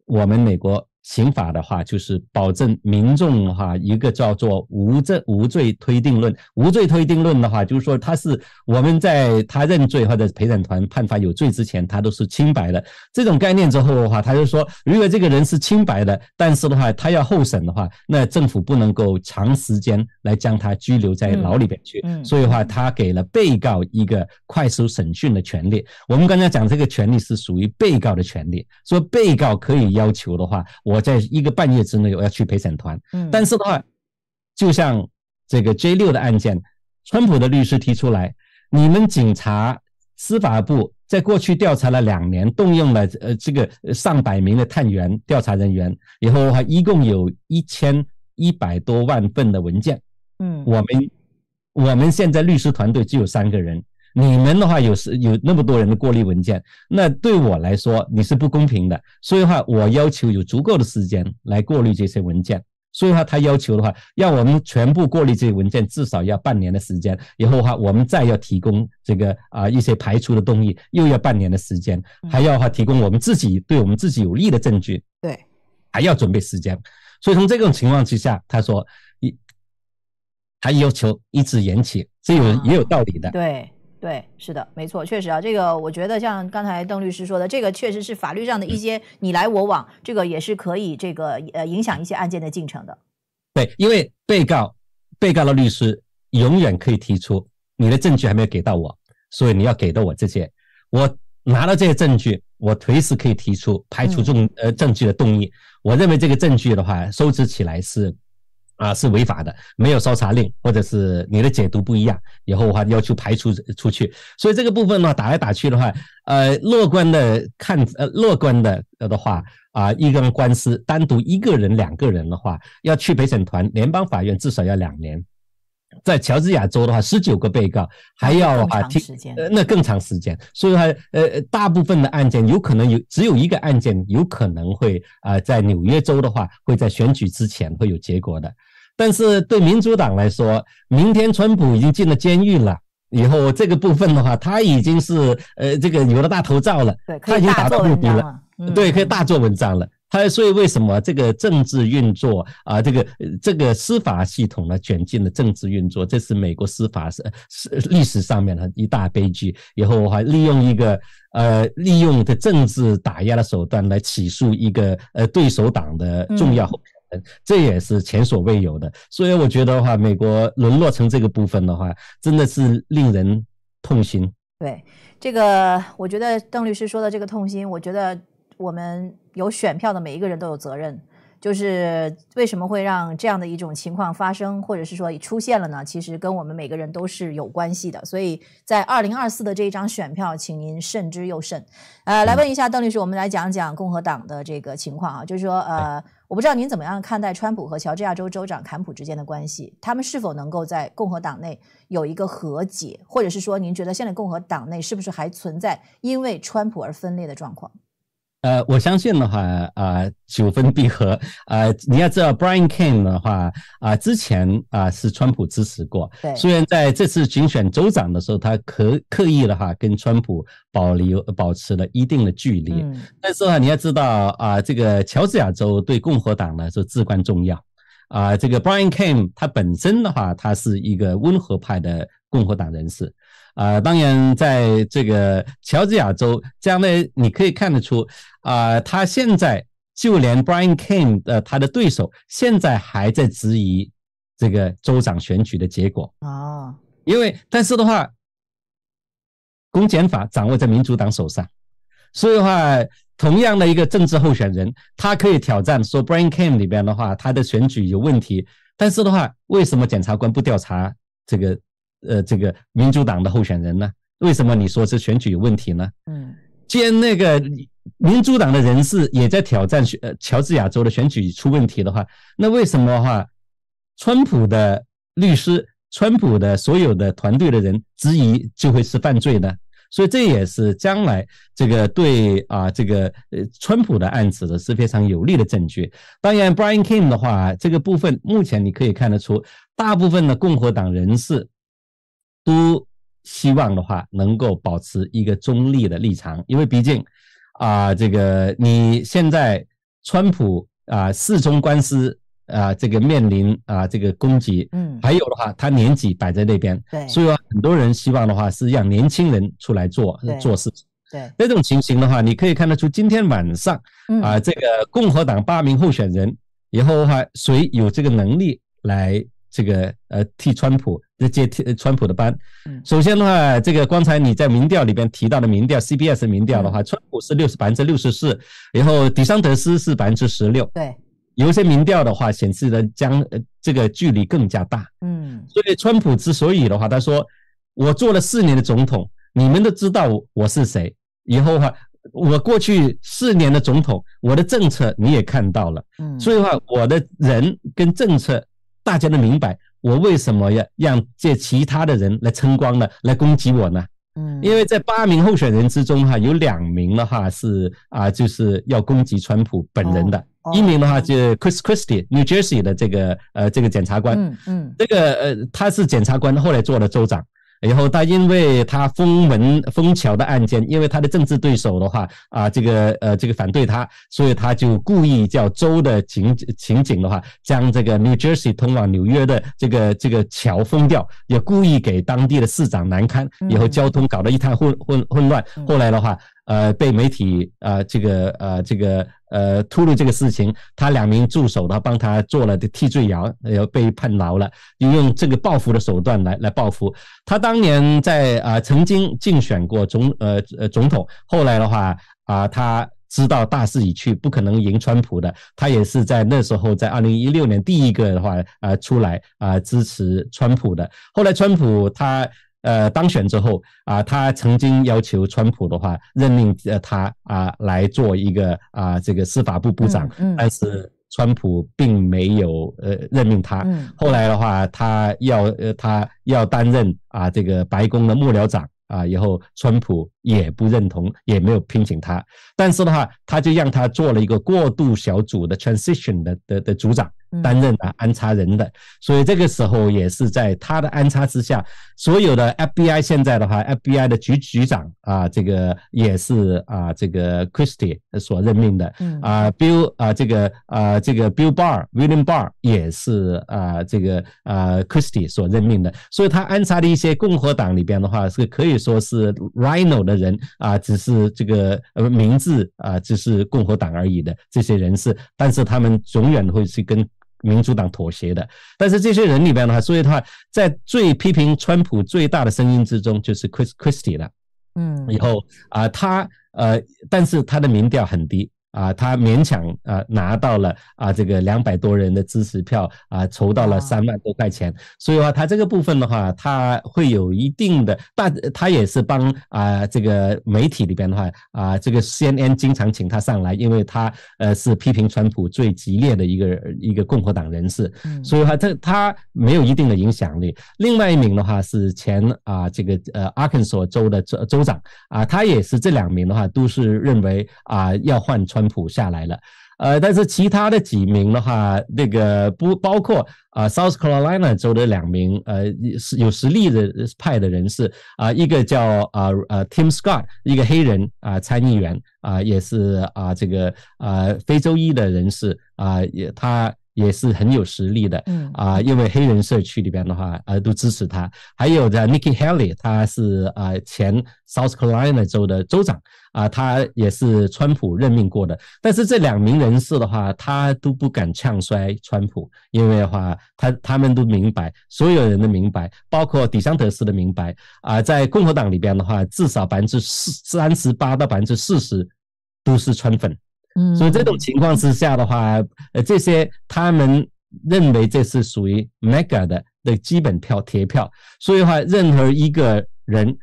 我们美国。刑法的话，就是保证民众的话，一个叫做无罪无罪推定论。无罪推定论的话，就是说他是我们在他认罪或者陪审团判罚有罪之前，他都是清白的这种概念之后的话，他就说，如果这个人是清白的，但是的话，他要候审的话，那政府不能够长时间来将他拘留在牢里边去。所以话，他给了被告一个快速审讯的权利。我们刚才讲这个权利是属于被告的权利，说被告可以要求的话。我在一个半月之内，我要去陪审团。嗯，但是的话，就像这个 J 六的案件，川普的律师提出来，你们警察司法部在过去调查了两年，动用了呃这个上百名的探员调查人员，以后的话一共有一千一百多万份的文件。嗯，我们我们现在律师团队只有三个人。你们的话有时有那么多人的过滤文件，那对我来说你是不公平的。所以话我要求有足够的时间来过滤这些文件。所以话他要求的话，要我们全部过滤这些文件，至少要半年的时间。以后的话我们再要提供这个啊一些排除的东西，又要半年的时间，还要的话提供我们自己对我们自己有利的证据。对，还要准备时间。所以从这种情况之下，他说一，他要求一直延期，这有也有道理的。对。对，是的，没错，确实啊，这个我觉得像刚才邓律师说的，这个确实是法律上的一些你来我往，这个也是可以这个呃影响一些案件的进程的。对，因为被告被告的律师永远可以提出你的证据还没有给到我，所以你要给到我这些，我拿到这些证据，我随时可以提出排除重呃证据的动议。我认为这个证据的话，收集起来是。啊，是违法的，没有搜查令，或者是你的解读不一样，以后的话要求排除出去。所以这个部分呢，打来打去的话，呃，乐观的看，呃，乐观的的话，啊，一根官司，单独一个人、两个人的话，要去陪审团，联邦法院至少要两年。在乔治亚州的话，十九个被告还要啊时呃，那更长时间。所以话，呃，大部分的案件有可能有，只有一个案件有可能会啊，在纽约州的话，会在选举之前会有结果的。但是对民主党来说，明天川普已经进了监狱了。以后这个部分的话，他已经是呃，这个有了大头照了，他已经达到目的了，对，可以大做文章了。他所以为什么这个政治运作啊，这个这个司法系统呢卷进了政治运作，这是美国司法是是历史上面的一大悲剧。以后还利用一个呃，利用的政治打压的手段来起诉一个呃对手党的重要。这也是前所未有的，所以我觉得的话，美国沦落成这个部分的话，真的是令人痛心。对这个，我觉得邓律师说的这个痛心，我觉得我们有选票的每一个人都有责任，就是为什么会让这样的一种情况发生，或者是说出现了呢？其实跟我们每个人都是有关系的。所以在二零二四的这一张选票，请您慎之又慎。呃，来问一下邓律师，我们来讲讲共和党的这个情况啊，就是说呃。我不知道您怎么样看待川普和乔治亚州州长坎普之间的关系？他们是否能够在共和党内有一个和解？或者是说，您觉得现在共和党内是不是还存在因为川普而分裂的状况？呃，我相信的话啊，九分闭合啊，你要知道，Brian Kane 的话啊，之前啊是川普支持过，对，虽然在这次竞选州长的时候，他刻刻意的话跟川普保留保持了一定的距离，嗯，但是呢，你要知道啊，这个乔治亚州对共和党呢是至关重要，啊，这个 Brian Kane 他本身的话，他是一个温和派的共和党人士。啊，当然，在这个乔治亚州，将来你可以看得出，啊，他现在就连 Brian Kemp 呃，他的对手现在还在质疑这个州长选举的结果啊，因为但是的话，公检法掌握在民主党手上，所以的话，同样的一个政治候选人，他可以挑战说 Brian k a m e 里边的话，他的选举有问题，但是的话，为什么检察官不调查这个？呃，这个民主党的候选人呢？为什么你说是选举有问题呢？嗯，既然那个民主党的人士也在挑战选，呃，乔治亚州的选举出问题的话，那为什么话，川普的律师、川普的所有的团队的人质疑就会是犯罪呢？所以这也是将来这个对啊，这个呃，川普的案子的是非常有利的证据。当然，Brian k i n g 的话，这个部分目前你可以看得出，大部分的共和党人士。都希望的话能够保持一个中立的立场，因为毕竟，啊，这个你现在川普啊四中官司啊这个面临啊这个攻击，嗯，还有的话他年纪摆在那边，对，所以很多人希望的话是让年轻人出来做做事情，对，这种情形的话，你可以看得出今天晚上啊这个共和党八名候选人以后的话谁有这个能力来。这个呃，替川普接替川普的班。首先的话，这个刚才你在民调里边提到的民调，C B S 民调的话，川普是六十百分之六十四，然后底桑德斯是百分之十六。对，有一些民调的话显示的将这个距离更加大。嗯，所以川普之所以的话，他说我做了四年的总统，你们都知道我是谁。以后的话，我过去四年的总统，我的政策你也看到了。嗯，所以的话我的人跟政策。大家都明白我为什么要让这其他的人来称光呢，来攻击我呢？嗯，因为在八名候选人之中哈，有两名的话是啊，就是要攻击川普本人的，一名的话是 Chris Christie，New Jersey 的这个呃这个检察官，嗯，这个呃他是检察官，后来做了州长。然后他因为他封门封桥的案件，因为他的政治对手的话啊，这个呃这个反对他，所以他就故意叫州的情情景的话，将这个 New Jersey 通往纽约的这个这个桥封掉，也故意给当地的市长难堪，以后交通搞得一塌混混混乱。后来的话。呃，被媒体啊，这个呃，这个呃，突露这个事情，他两名助手呢，帮他做了替罪羊，然后被判牢了，就用这个报复的手段来来报复。他当年在啊，曾经竞选过总呃呃总统，后来的话啊，他知道大势已去，不可能赢川普的，他也是在那时候，在二零一六年第一个的话啊，出来啊支持川普的。后来川普他。呃，当选之后啊，他曾经要求川普的话任命呃他啊来做一个啊这个司法部部长，但是川普并没有呃任命他。后来的话，他要呃他要担任啊这个白宫的幕僚长。啊，以后川普也不认同，也没有聘请他。但是的话，他就让他做了一个过渡小组的 transition 的的的组长，担任啊安插人的。所以这个时候也是在他的安插之下，所有的 FBI 现在的话，FBI 的局局长啊，这个也是啊这个 Christie 所任命的啊，Bill 啊这个啊这个 Bill Barr William Barr 也是啊这个啊 Christie 所任命的。所以他安插的一些共和党里边的话是可以。说是 Rhino 的人啊，只是这个呃名字啊，只是共和党而已的这些人士，但是他们永远会去跟民主党妥协的。但是这些人里边的话，所以的话，在最批评川普最大的声音之中，就是 Chris Christie 了，嗯，以后啊，他呃，但是他的民调很低。啊，他勉强啊拿到了啊这个两百多人的支持票啊，筹到了三万多块钱。所以话，他这个部分的话，他会有一定的，但他也是帮啊这个媒体里边的话啊这个 CNN 经常请他上来，因为他呃是批评川普最激烈的一个一个共和党人士。嗯，所以话他他没有一定的影响力。另外一名的话是前啊这个呃阿肯索州的州州长啊，他也是这两名的话都是认为啊要换川。川普下来了，呃，但是其他的几名的话，那个不包括啊，South Carolina 州的两名呃有有实力的派的人士啊，一个叫啊啊 Tim Scott，一个黑人啊参议员啊，也是啊这个啊非洲裔的人士啊，也他。也是很有实力的，嗯啊，因为黑人社区里边的话，呃，都支持他。还有的 Nikki Haley，他是啊前 South Carolina 州的州长，啊，他也是川普任命过的。但是这两名人士的话，他都不敢呛衰川普，因为的话他他们都明白，所有人都明白，包括底桑德斯的明白啊，在共和党里边的话，至少百分之四三十八到百分之四十都是川粉。所以这种情况之下的话，呃，这些他们认为这是属于 mega 的的基本票铁票，所以话任何一个人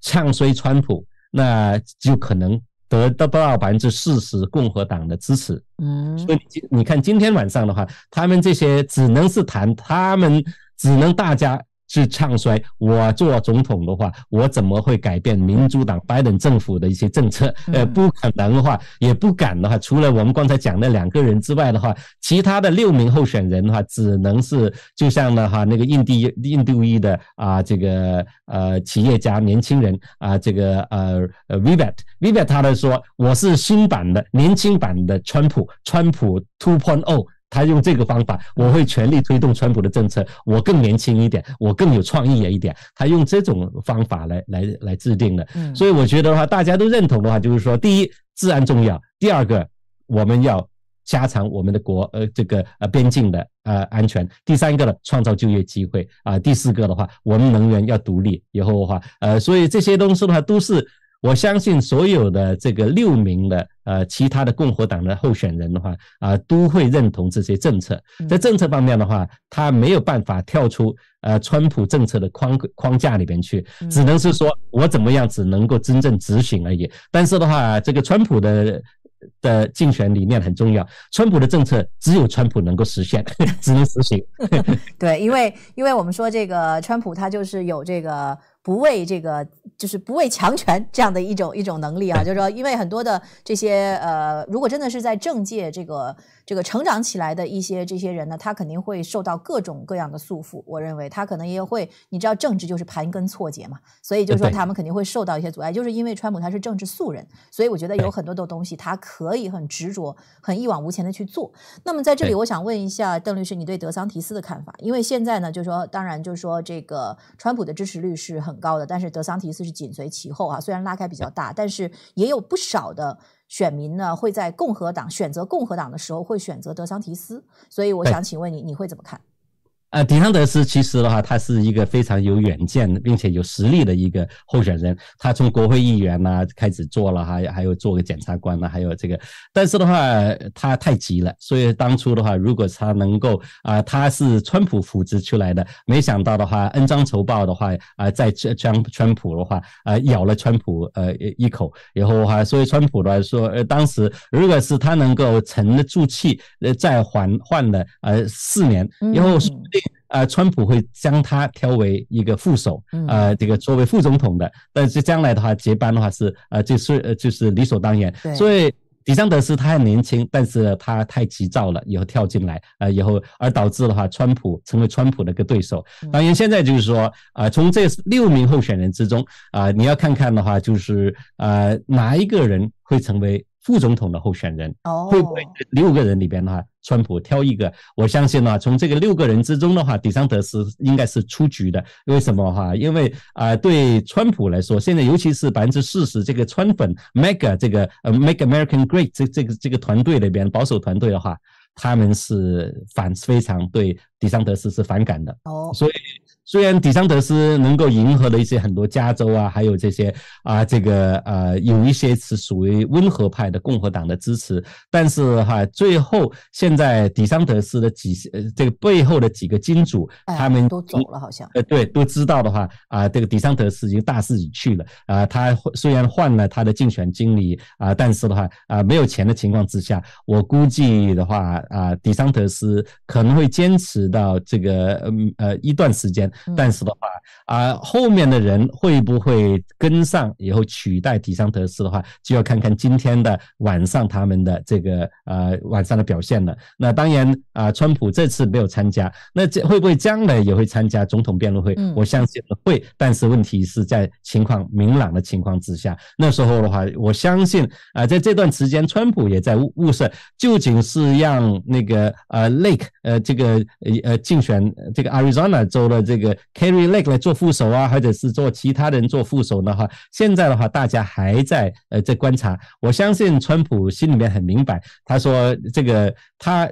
唱衰川普，那就可能得到不到百分之四十共和党的支持。嗯，所以你看今天晚上的话，他们这些只能是谈，他们只能大家。是唱衰我做总统的话，我怎么会改变民主党拜登政府的一些政策？呃，不可能的话，也不敢的话。除了我们刚才讲那两个人之外的话，其他的六名候选人的话，只能是就像呢哈那个印第印度裔的啊这个呃企业家年轻人啊这个呃 Vivek Vivek，他的说我是新版的年轻版的川普，川普 Two Point O。他用这个方法，我会全力推动川普的政策。我更年轻一点，我更有创意一点。他用这种方法来来来制定的，所以我觉得的话，大家都认同的话，就是说，第一，治安重要；第二个，我们要加强我们的国呃这个呃边境的呃安全；第三个呢，创造就业机会啊；第四个的话，我们能源要独立以后的话，呃，所以这些东西的话都是。我相信所有的这个六名的呃其他的共和党的候选人的话啊都会认同这些政策，在政策方面的话，他没有办法跳出呃川普政策的框框架里边去，只能是说我怎么样只能够真正执行而已。但是的话，这个川普的的竞选理念很重要，川普的政策只有川普能够实现，只能实行。对，因为因为我们说这个川普他就是有这个不畏这个。就是不畏强权这样的一种一种能力啊，就是说，因为很多的这些呃，如果真的是在政界这个。这个成长起来的一些这些人呢，他肯定会受到各种各样的束缚。我认为他可能也会，你知道政治就是盘根错节嘛，所以就是说他们肯定会受到一些阻碍。就是因为川普他是政治素人，所以我觉得有很多的东西他可以很执着、很一往无前的去做。那么在这里，我想问一下邓律师，你对德桑提斯的看法？因为现在呢，就是说，当然就是说这个川普的支持率是很高的，但是德桑提斯是紧随其后啊，虽然拉开比较大，但是也有不少的。选民呢会在共和党选择共和党的时候会选择德桑提斯，所以我想请问你，你会怎么看？啊，迪桑德斯其实的话，他是一个非常有远见并且有实力的一个候选人。他从国会议员呢开始做了，还还有做个检察官呢，还有这个。但是的话，他太急了，所以当初的话，如果他能够啊，他是川普扶植出来的，没想到的话，恩将仇报的话啊，在川川川普的话啊咬了川普呃一口，然后哈，所以川普来说，呃，当时如果是他能够沉得住气，呃，再缓换了呃四年，然后呃，川普会将他挑为一个副手，呃，这个作为副总统的，但是将来的话接班的话是呃，就是就是理所当然。所以，迪桑德斯他很年轻，但是他太急躁了，以后跳进来，呃，以后而导致的话，川普成为川普的一个对手。当然，现在就是说，啊，从这六名候选人之中，啊，你要看看的话，就是呃，哪一个人会成为？副总统的候选人哦，会不会六个人里边的话，川普挑一个？我相信呢，从这个六个人之中的话，底桑德斯应该是出局的。为什么哈？因为啊，对川普来说，现在尤其是百分之四十这个川粉，mega 这个呃，Make America n Great 这这个这个团队里边，保守团队的话，他们是反非常对底桑德斯是反感的哦，所以。虽然底商德斯能够迎合了一些很多加州啊，还有这些啊，这个呃，有一些是属于温和派的共和党的支持，但是哈，最后现在底商德斯的几呃这个背后的几个金主，他们都走了好像。呃，对，都知道的话啊，这个底商德斯已经大势已去了啊。他虽然换了他的竞选经理啊，但是的话啊，没有钱的情况之下，我估计的话啊，底商德斯可能会坚持到这个呃一段时间。但是的话，啊，后面的人会不会跟上以后取代迪桑德斯的话，就要看看今天的晚上他们的这个呃晚上的表现了。那当然啊，川普这次没有参加，那这会不会将来也会参加总统辩论会？我相信会。但是问题是在情况明朗的情况之下，那时候的话，我相信啊，在这段时间，川普也在物物色，究竟是让那个呃 Lake 呃这个呃呃竞选这个 Arizona 州的这个。个 carry l e 来做副手啊，或者是做其他人做副手的话，现在的话大家还在呃在观察。我相信川普心里面很明白，他说这个他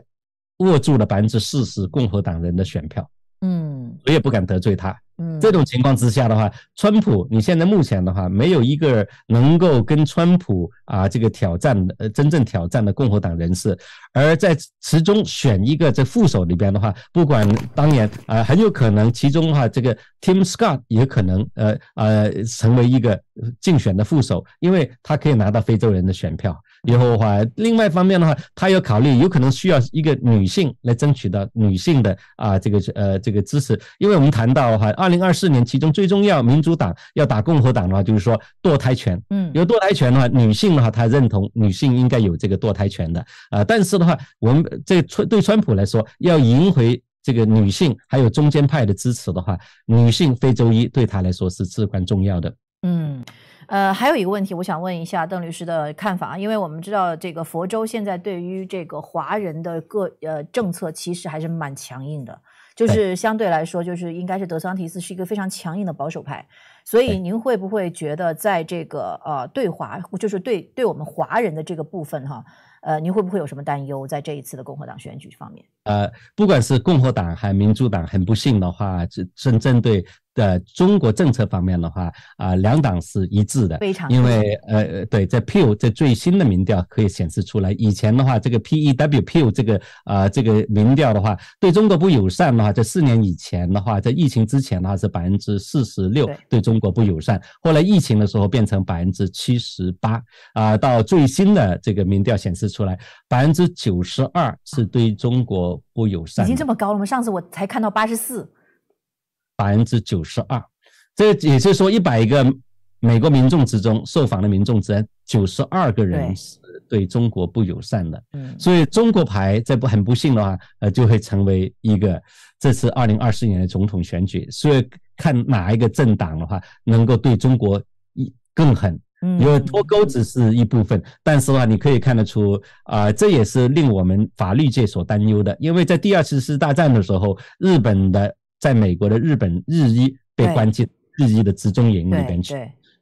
握住了百分之四十共和党人的选票。嗯，谁也不敢得罪他。嗯，这种情况之下的话，川普，你现在目前的话，没有一个能够跟川普啊这个挑战的，呃，真正挑战的共和党人士。而在其中选一个这副手里边的话，不管当年啊，很有可能其中哈这个 Tim Scott 也可能呃呃成为一个竞选的副手，因为他可以拿到非洲人的选票。以后的话，另外一方面的话，他要考虑，有可能需要一个女性来争取到女性的啊，这个呃，这个支持。因为我们谈到哈，二零二四年，其中最重要，民主党要打共和党的话，就是说堕胎权。嗯，有堕胎权的话，女性的话，她认同女性应该有这个堕胎权的啊。但是的话，我们这川对川普来说，要赢回这个女性还有中间派的支持的话，女性、非洲裔对他来说是至关重要的。嗯。呃，还有一个问题，我想问一下邓律师的看法因为我们知道这个佛州现在对于这个华人的个呃政策其实还是蛮强硬的，就是相对来说就是应该是德桑提斯是一个非常强硬的保守派，所以您会不会觉得在这个呃对华就是对对我们华人的这个部分哈，呃您会不会有什么担忧在这一次的共和党选举方面？呃，不管是共和党还是民主党，很不幸的话，正针对。的中国政策方面的话啊，两党是一致的，非常。因为呃对，在 Pew 这最新的民调可以显示出来，以前的话这个 P E W Pew 这个啊这个民调的话，对中国不友善的话，在四年以前的话，在疫情之前的话是百分之四十六对中国不友善，后来疫情的时候变成百分之七十八啊，到最新的这个民调显示出来百分之九十二是对中国不友善，已经这么高了吗？上次我才看到八十四。百分之九十二，这也就是说，一百个美国民众之中，受访的民众之九十二个人是对中国不友善的。嗯，所以中国牌这不很不幸的话，呃，就会成为一个这次二零二四年的总统选举，所以看哪一个政党的话能够对中国一更狠。嗯，因为脱钩只是一部分，但是的话，你可以看得出啊，这也是令我们法律界所担忧的，因为在第二次世界大战的时候，日本的。在美国的日本日裔被关进日裔的集中营里边去，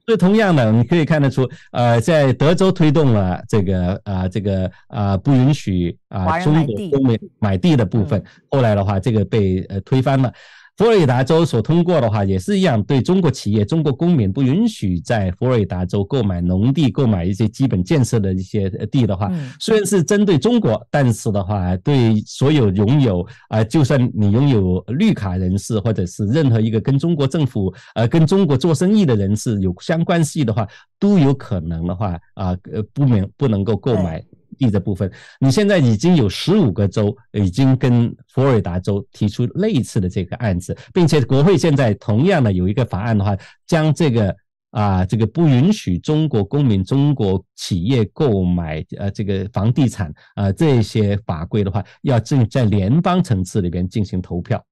所以同样的，你可以看得出，呃，在德州推动了这个呃这个呃不允许啊，中国公民买地的部分，后来的话，这个被呃推翻了。佛罗里达州所通过的话，也是一样，对中国企业、中国公民不允许在佛罗里达州购买农地、购买一些基本建设的一些地的话，虽然是针对中国，但是的话，对所有拥有啊，就算你拥有绿卡人士，或者是任何一个跟中国政府呃、跟中国做生意的人士有相关系的话，都有可能的话啊，呃，不免不能够购买。地的部分，你现在已经有十五个州已经跟佛罗里达州提出类似的这个案子，并且国会现在同样呢有一个法案的话，将这个啊这个不允许中国公民、中国企业购买呃这个房地产啊这些法规的话，要进在联邦层次里边进行投票，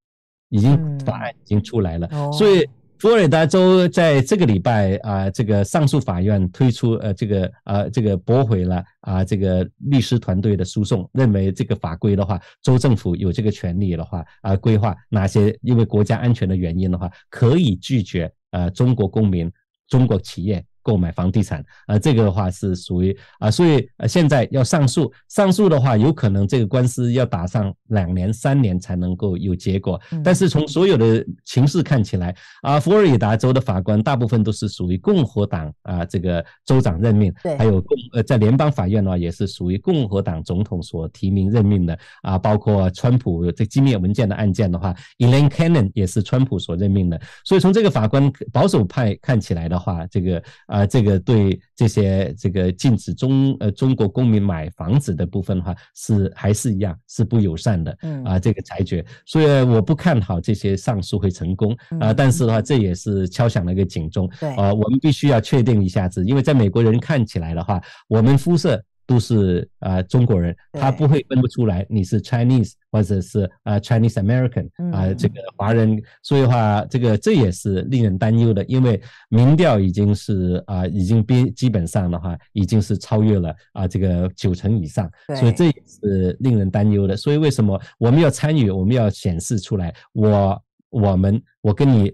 已经法案已经出来了，所以。佛罗里达州在这个礼拜啊，这个上诉法院推出呃，这个呃，这个驳回了啊，这个律师团队的诉讼，认为这个法规的话，州政府有这个权利的话啊，规划哪些因为国家安全的原因的话，可以拒绝呃中国公民、中国企业。购买房地产，啊，这个的话是属于啊，所以呃，现在要上诉，上诉的话，有可能这个官司要打上两年、三年才能够有结果。但是从所有的情势看起来，啊，佛罗里达州的法官大部分都是属于共和党啊，这个州长任命，对，还有共呃，在联邦法院的话也是属于共和党总统所提名任命的啊，包括川普这机密文件的案件的话，Elaine Cannon 也是川普所任命的，所以从这个法官保守派看起来的话，这个。啊，这个对这些这个禁止中呃中国公民买房子的部分的话，是还是一样是不友善的。嗯啊，这个裁决，所以我不看好这些上诉会成功。啊，但是的话，这也是敲响了一个警钟。对啊，我们必须要确定一下子，因为在美国人看起来的话，我们肤色。都是啊中国人，他不会分不出来你是 Chinese 或者是啊 Chinese American 啊这个华人，所以话这个这也是令人担忧的，因为民调已经是啊已经比基本上的话已经是超越了啊这个九成以上，所以这也是令人担忧的。所以为什么我们要参与，我们要显示出来我？我们我跟你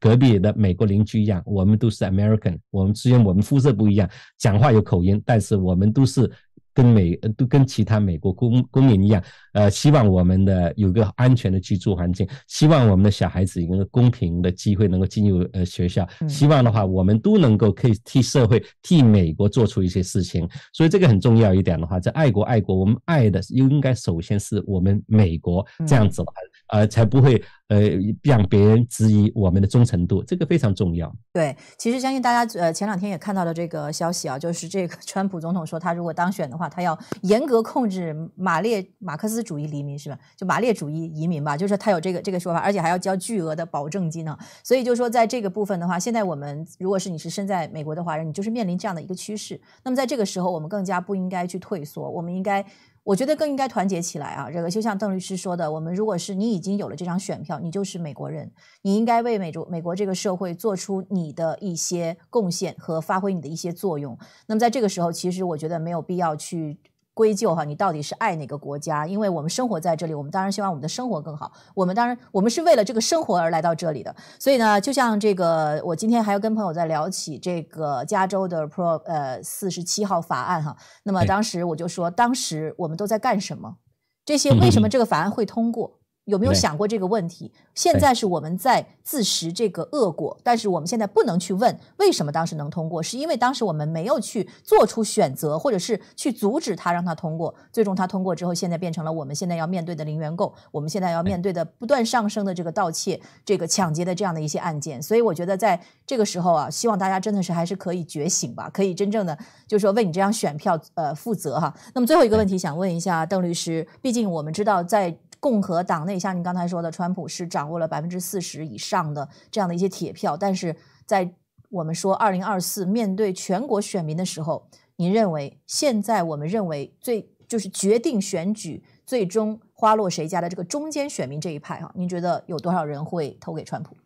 隔壁的美国邻居一样，我们都是 American，我们虽然我们肤色不一样，讲话有口音，但是我们都是跟美都跟其他美国公公民一样，呃，希望我们的有个安全的居住环境，希望我们的小孩子有个公平的机会能够进入呃学校，希望的话，我们都能够可以替社会、替美国做出一些事情，所以这个很重要一点的话，在爱国爱国，我们爱的又应该首先是我们美国这样子了。呃，才不会呃让别人质疑我们的忠诚度，这个非常重要。对，其实相信大家呃前两天也看到了这个消息啊，就是这个川普总统说他如果当选的话，他要严格控制马列马克思主义移民，是吧？就马列主义移民吧，就是他有这个这个说法，而且还要交巨额的保证金。呢。所以就说在这个部分的话，现在我们如果是你是身在美国的华人，你就是面临这样的一个趋势。那么在这个时候，我们更加不应该去退缩，我们应该。我觉得更应该团结起来啊！这个就像邓律师说的，我们如果是你已经有了这张选票，你就是美国人，你应该为美国美国这个社会做出你的一些贡献和发挥你的一些作用。那么在这个时候，其实我觉得没有必要去。归咎哈，你到底是爱哪个国家？因为我们生活在这里，我们当然希望我们的生活更好。我们当然，我们是为了这个生活而来到这里的。所以呢，就像这个，我今天还要跟朋友在聊起这个加州的 pro 呃四十七号法案哈。那么当时我就说，当时我们都在干什么？这些为什么这个法案会通过？有没有想过这个问题？现在是我们在自食这个恶果，但是我们现在不能去问为什么当时能通过，是因为当时我们没有去做出选择，或者是去阻止他让他通过。最终他通过之后，现在变成了我们现在要面对的零元购，我们现在要面对的不断上升的这个盗窃、这个抢劫的这样的一些案件。所以我觉得在这个时候啊，希望大家真的是还是可以觉醒吧，可以真正的就是说为你这张选票呃负责哈。那么最后一个问题想问一下邓律师，毕竟我们知道在。共和党内，像您刚才说的，川普是掌握了百分之四十以上的这样的一些铁票，但是在我们说二零二四面对全国选民的时候，您认为现在我们认为最就是决定选举最终花落谁家的这个中间选民这一派啊，您觉得有多少人会投给川普？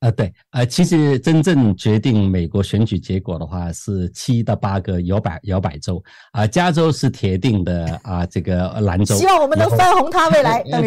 啊，对，啊，其实真正决定美国选举结果的话是七到八个摇摆摇摆州，啊，加州是铁定的啊，这个兰州，希望我们能翻红他未来 邓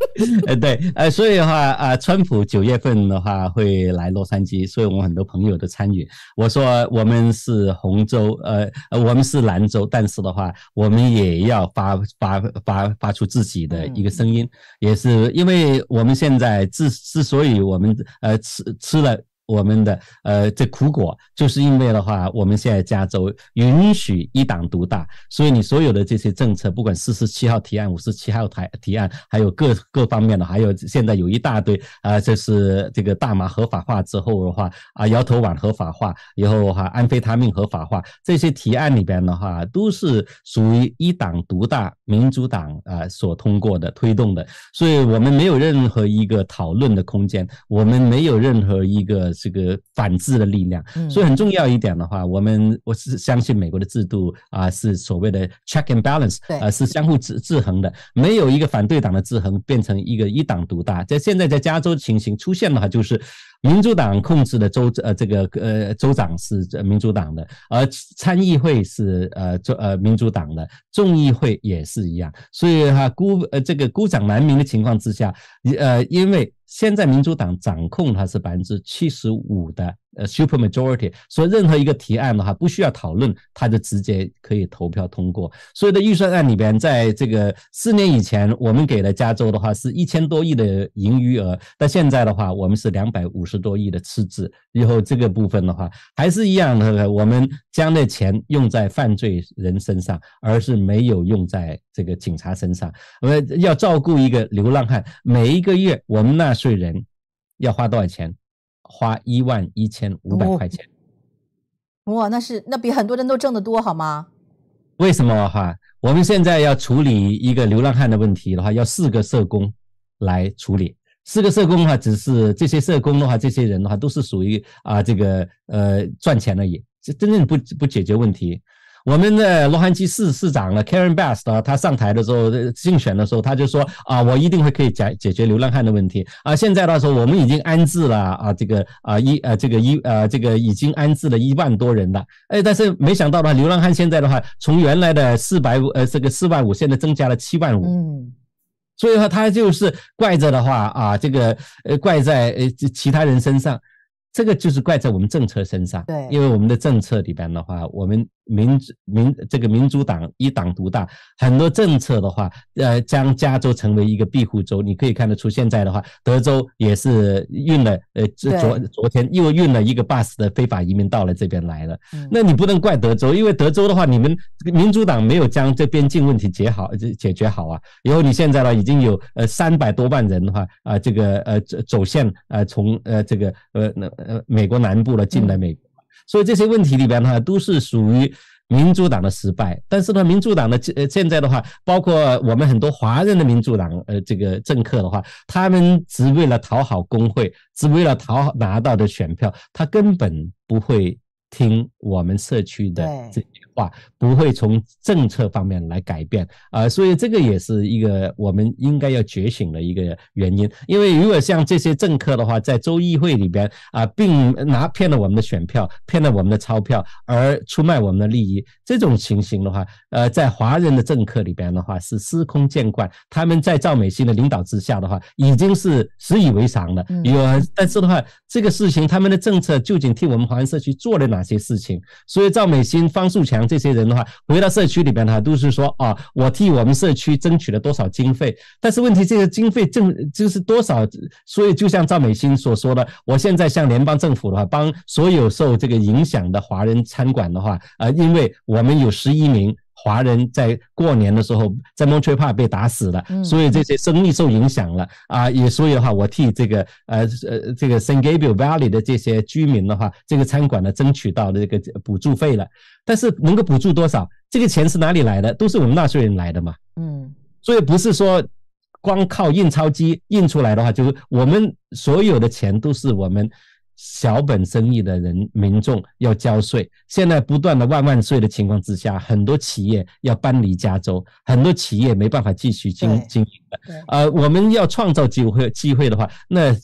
对，呃，所以的话，啊，川普九月份的话会来洛杉矶，所以我们很多朋友都参与。我说我们是红州，呃，我们是兰州，但是的话，我们也要发发发发出自己的一个声音，也是因为我们现在之之所以我们呃。吃吃了。我们的呃，这苦果就是因为的话，我们现在加州允许一党独大，所以你所有的这些政策，不管四十七号提案、五十七号台提案，还有各各方面的，还有现在有一大堆啊，这是这个大麻合法化之后的话啊，摇头丸合法化，以后哈，安非他命合法化，这些提案里边的话，都是属于一党独大民主党啊所通过的推动的，所以我们没有任何一个讨论的空间，我们没有任何一个。这个反制的力量，所以很重要一点的话，我们我是相信美国的制度啊，是所谓的 check and balance，啊是相互制制衡的，没有一个反对党的制衡，变成一个一党独大。在现在在加州情形出现的话，就是民主党控制的州，呃，这个呃州长是民主党的，而参议会是呃州呃民主党的，众议会也是一样，所以哈孤呃这个孤掌难鸣的情况之下，呃因为。现在民主党掌控它是百分之七十五的。呃，super majority 所以任何一个提案的话，不需要讨论，他就直接可以投票通过。所有的预算案里边，在这个四年以前，我们给了加州的话是一千多亿的盈余额，但现在的话，我们是两百五十多亿的赤字。以后这个部分的话，还是一样的，我们将那钱用在犯罪人身上，而是没有用在这个警察身上。我们要照顾一个流浪汉，每一个月我们纳税人要花多少钱？花一万一千五百块钱，哇，那是那比很多人都挣得多，好吗？为什么哈？我们现在要处理一个流浪汉的问题的话，要四个社工来处理。四个社工的话，只是这些社工的话，这些人的话，都是属于啊这个呃赚钱而已，这真正不不解决问题。我们的罗汉基市市长呢，Karen Bass 呢，他上台的时候，竞选的时候，他就说啊，我一定会可以解解决流浪汉的问题啊。现在的话，我们已经安置了啊，这个啊一呃这个一呃这个已经安置了一万多人了。哎，但是没想到呢，流浪汉现在的话，从原来的四百五呃这个四万五，现在增加了七万五。嗯，所以话他就是怪着的话啊，这个呃怪在呃其他人身上，这个就是怪在我们政策身上。对，因为我们的政策里边的话，我们。民主民这个民主党一党独大，很多政策的话，呃，将加州成为一个庇护州。你可以看得出，现在的话，德州也是运了，呃，昨昨天又运了一个 bus 的非法移民到了这边来了。那你不能怪德州，因为德州的话，你们民主党没有将这边境问题解好，解决好啊。然后你现在呢，已经有呃三百多万人的话，啊，这个呃走走向呃从呃这个呃那呃美国南部了进来美。所以这些问题里边呢，都是属于民主党的失败。但是呢，民主党的呃现在的话，包括我们很多华人的民主党呃这个政客的话，他们只为了讨好工会，只为了讨好拿到的选票，他根本不会听我们社区的。话不会从政策方面来改变啊，所以这个也是一个我们应该要觉醒的一个原因。因为如果像这些政客的话，在州议会里边啊，并拿骗了我们的选票，骗了我们的钞票，而出卖我们的利益，这种情形的话，呃，在华人的政客里边的话是司空见惯。他们在赵美心的领导之下的话，已经是习以为常了。有，但是的话，这个事情他们的政策究竟替我们华人社区做了哪些事情？所以赵美心、方树强。这些人的话，回到社区里的话，都是说啊，我替我们社区争取了多少经费。但是问题，这个经费挣就是多少？所以，就像赵美心所说的，我现在向联邦政府的话，帮所有受这个影响的华人餐馆的话，啊，因为我们有十一名。华人在过年的时候，在孟吹帕被打死了，所以这些生意受影响了啊！也所以的话，我替这个呃呃这个 Valley 的这些居民的话，这个餐馆呢争取到这个补助费了。但是能够补助多少？这个钱是哪里来的？都是我们纳税人来的嘛。嗯，所以不是说光靠印钞机印出来的话，就是我们所有的钱都是我们。小本生意的人、民众要交税，现在不断的万万税的情况之下，很多企业要搬离加州，很多企业没办法继续经经营的。呃，我们要创造机会机会的话，那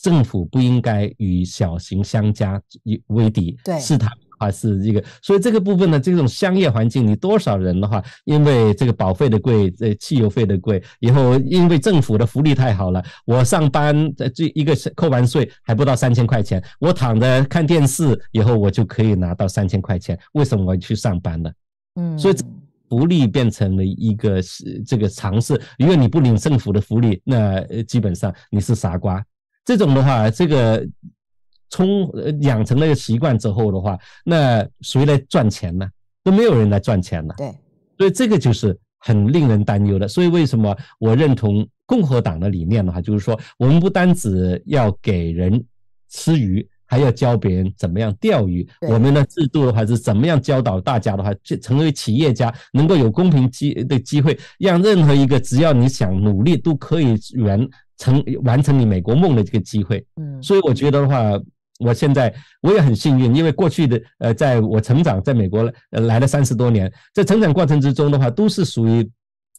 政府不应该与小型商家为敌，是他。还是这个，所以这个部分呢，这种商业环境，你多少人的话，因为这个保费的贵，这汽油费的贵，以后因为政府的福利太好了，我上班这一个扣完税还不到三千块钱，我躺着看电视以后我就可以拿到三千块钱，为什么要去上班呢？嗯，所以福利变成了一个是这个尝试，如果你不领政府的福利，那基本上你是傻瓜。这种的话，这个。充呃养成那个习惯之后的话，那谁来赚钱呢？都没有人来赚钱了。对，所以这个就是很令人担忧的。所以为什么我认同共和党的理念的话，就是说我们不单只要给人吃鱼，还要教别人怎么样钓鱼。我们的制度的话是怎么样教导大家的话，就成为企业家能够有公平机的机会，让任何一个只要你想努力都可以圆。成完成你美国梦的这个机会。嗯，所以我觉得的话。我现在我也很幸运，因为过去的呃，在我成长在美国来了三十多年，在成长过程之中的话，都是属于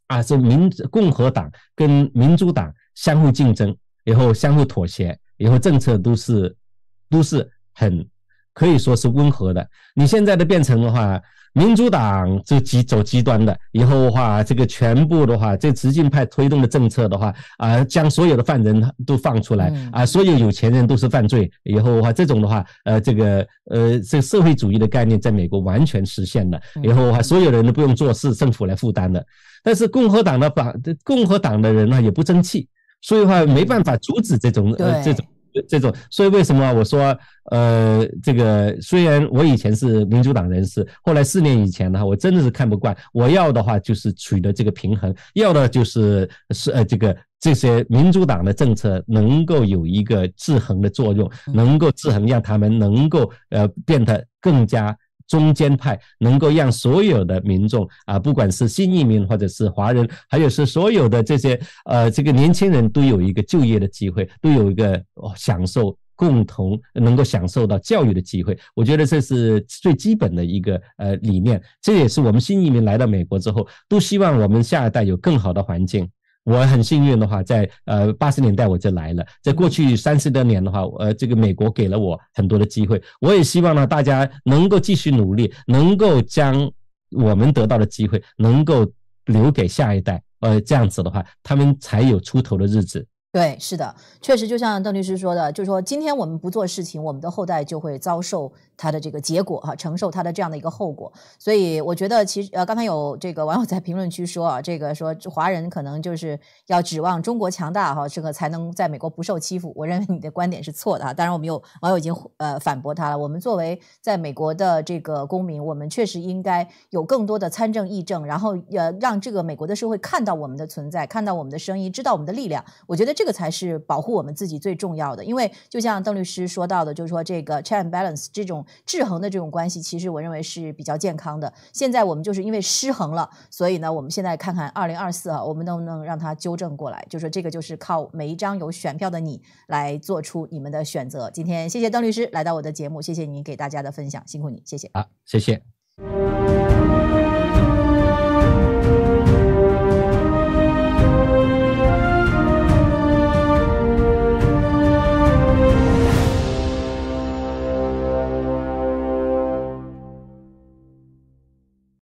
啊，是民共和党跟民主党相互竞争，然后相互妥协，然后政策都是都是很可以说是温和的。你现在的变成的话。民主党就极走极端的，以后的话这个全部的话，这直进派推动的政策的话，啊，将所有的犯人都放出来，啊，所有有钱人都是犯罪，以后的话这种的话，呃，这个呃，这社会主义的概念在美国完全实现了，以后的话所有人都不用做事，政府来负担的。但是共和党的反，共和党的人呢也不争气，所以话没办法阻止这种呃这种。这种，所以为什么我说，呃，这个虽然我以前是民主党人士，后来四年以前呢，我真的是看不惯。我要的话就是取得这个平衡，要的就是是呃这个这些民主党的政策能够有一个制衡的作用，能够制衡，让他们能够呃变得更加。中间派能够让所有的民众啊，不管是新移民或者是华人，还有是所有的这些呃，这个年轻人都有一个就业的机会，都有一个享受共同能够享受到教育的机会。我觉得这是最基本的一个呃理念，这也是我们新移民来到美国之后都希望我们下一代有更好的环境。我很幸运的话，在呃八十年代我就来了。在过去三十多年的话，呃，这个美国给了我很多的机会。我也希望呢，大家能够继续努力，能够将我们得到的机会能够留给下一代，呃，这样子的话，他们才有出头的日子。对，是的，确实，就像邓律师说的，就是说，今天我们不做事情，我们的后代就会遭受他的这个结果哈，承受他的这样的一个后果。所以，我觉得其实呃，刚才有这个网友在评论区说啊，这个说华人可能就是要指望中国强大哈，这个才能在美国不受欺负。我认为你的观点是错的啊，当然我们有网友已经呃反驳他了。我们作为在美国的这个公民，我们确实应该有更多的参政议政，然后呃让这个美国的社会看到我们的存在，看到我们的声音，知道我们的力量。我觉得。这个才是保护我们自己最重要的，因为就像邓律师说到的，就是说这个 check and balance 这种制衡的这种关系，其实我认为是比较健康的。现在我们就是因为失衡了，所以呢，我们现在看看二零二四啊，我们能不能让它纠正过来？就是说这个就是靠每一张有选票的你来做出你们的选择。今天谢谢邓律师来到我的节目，谢谢您给大家的分享，辛苦你，谢谢。啊，谢谢。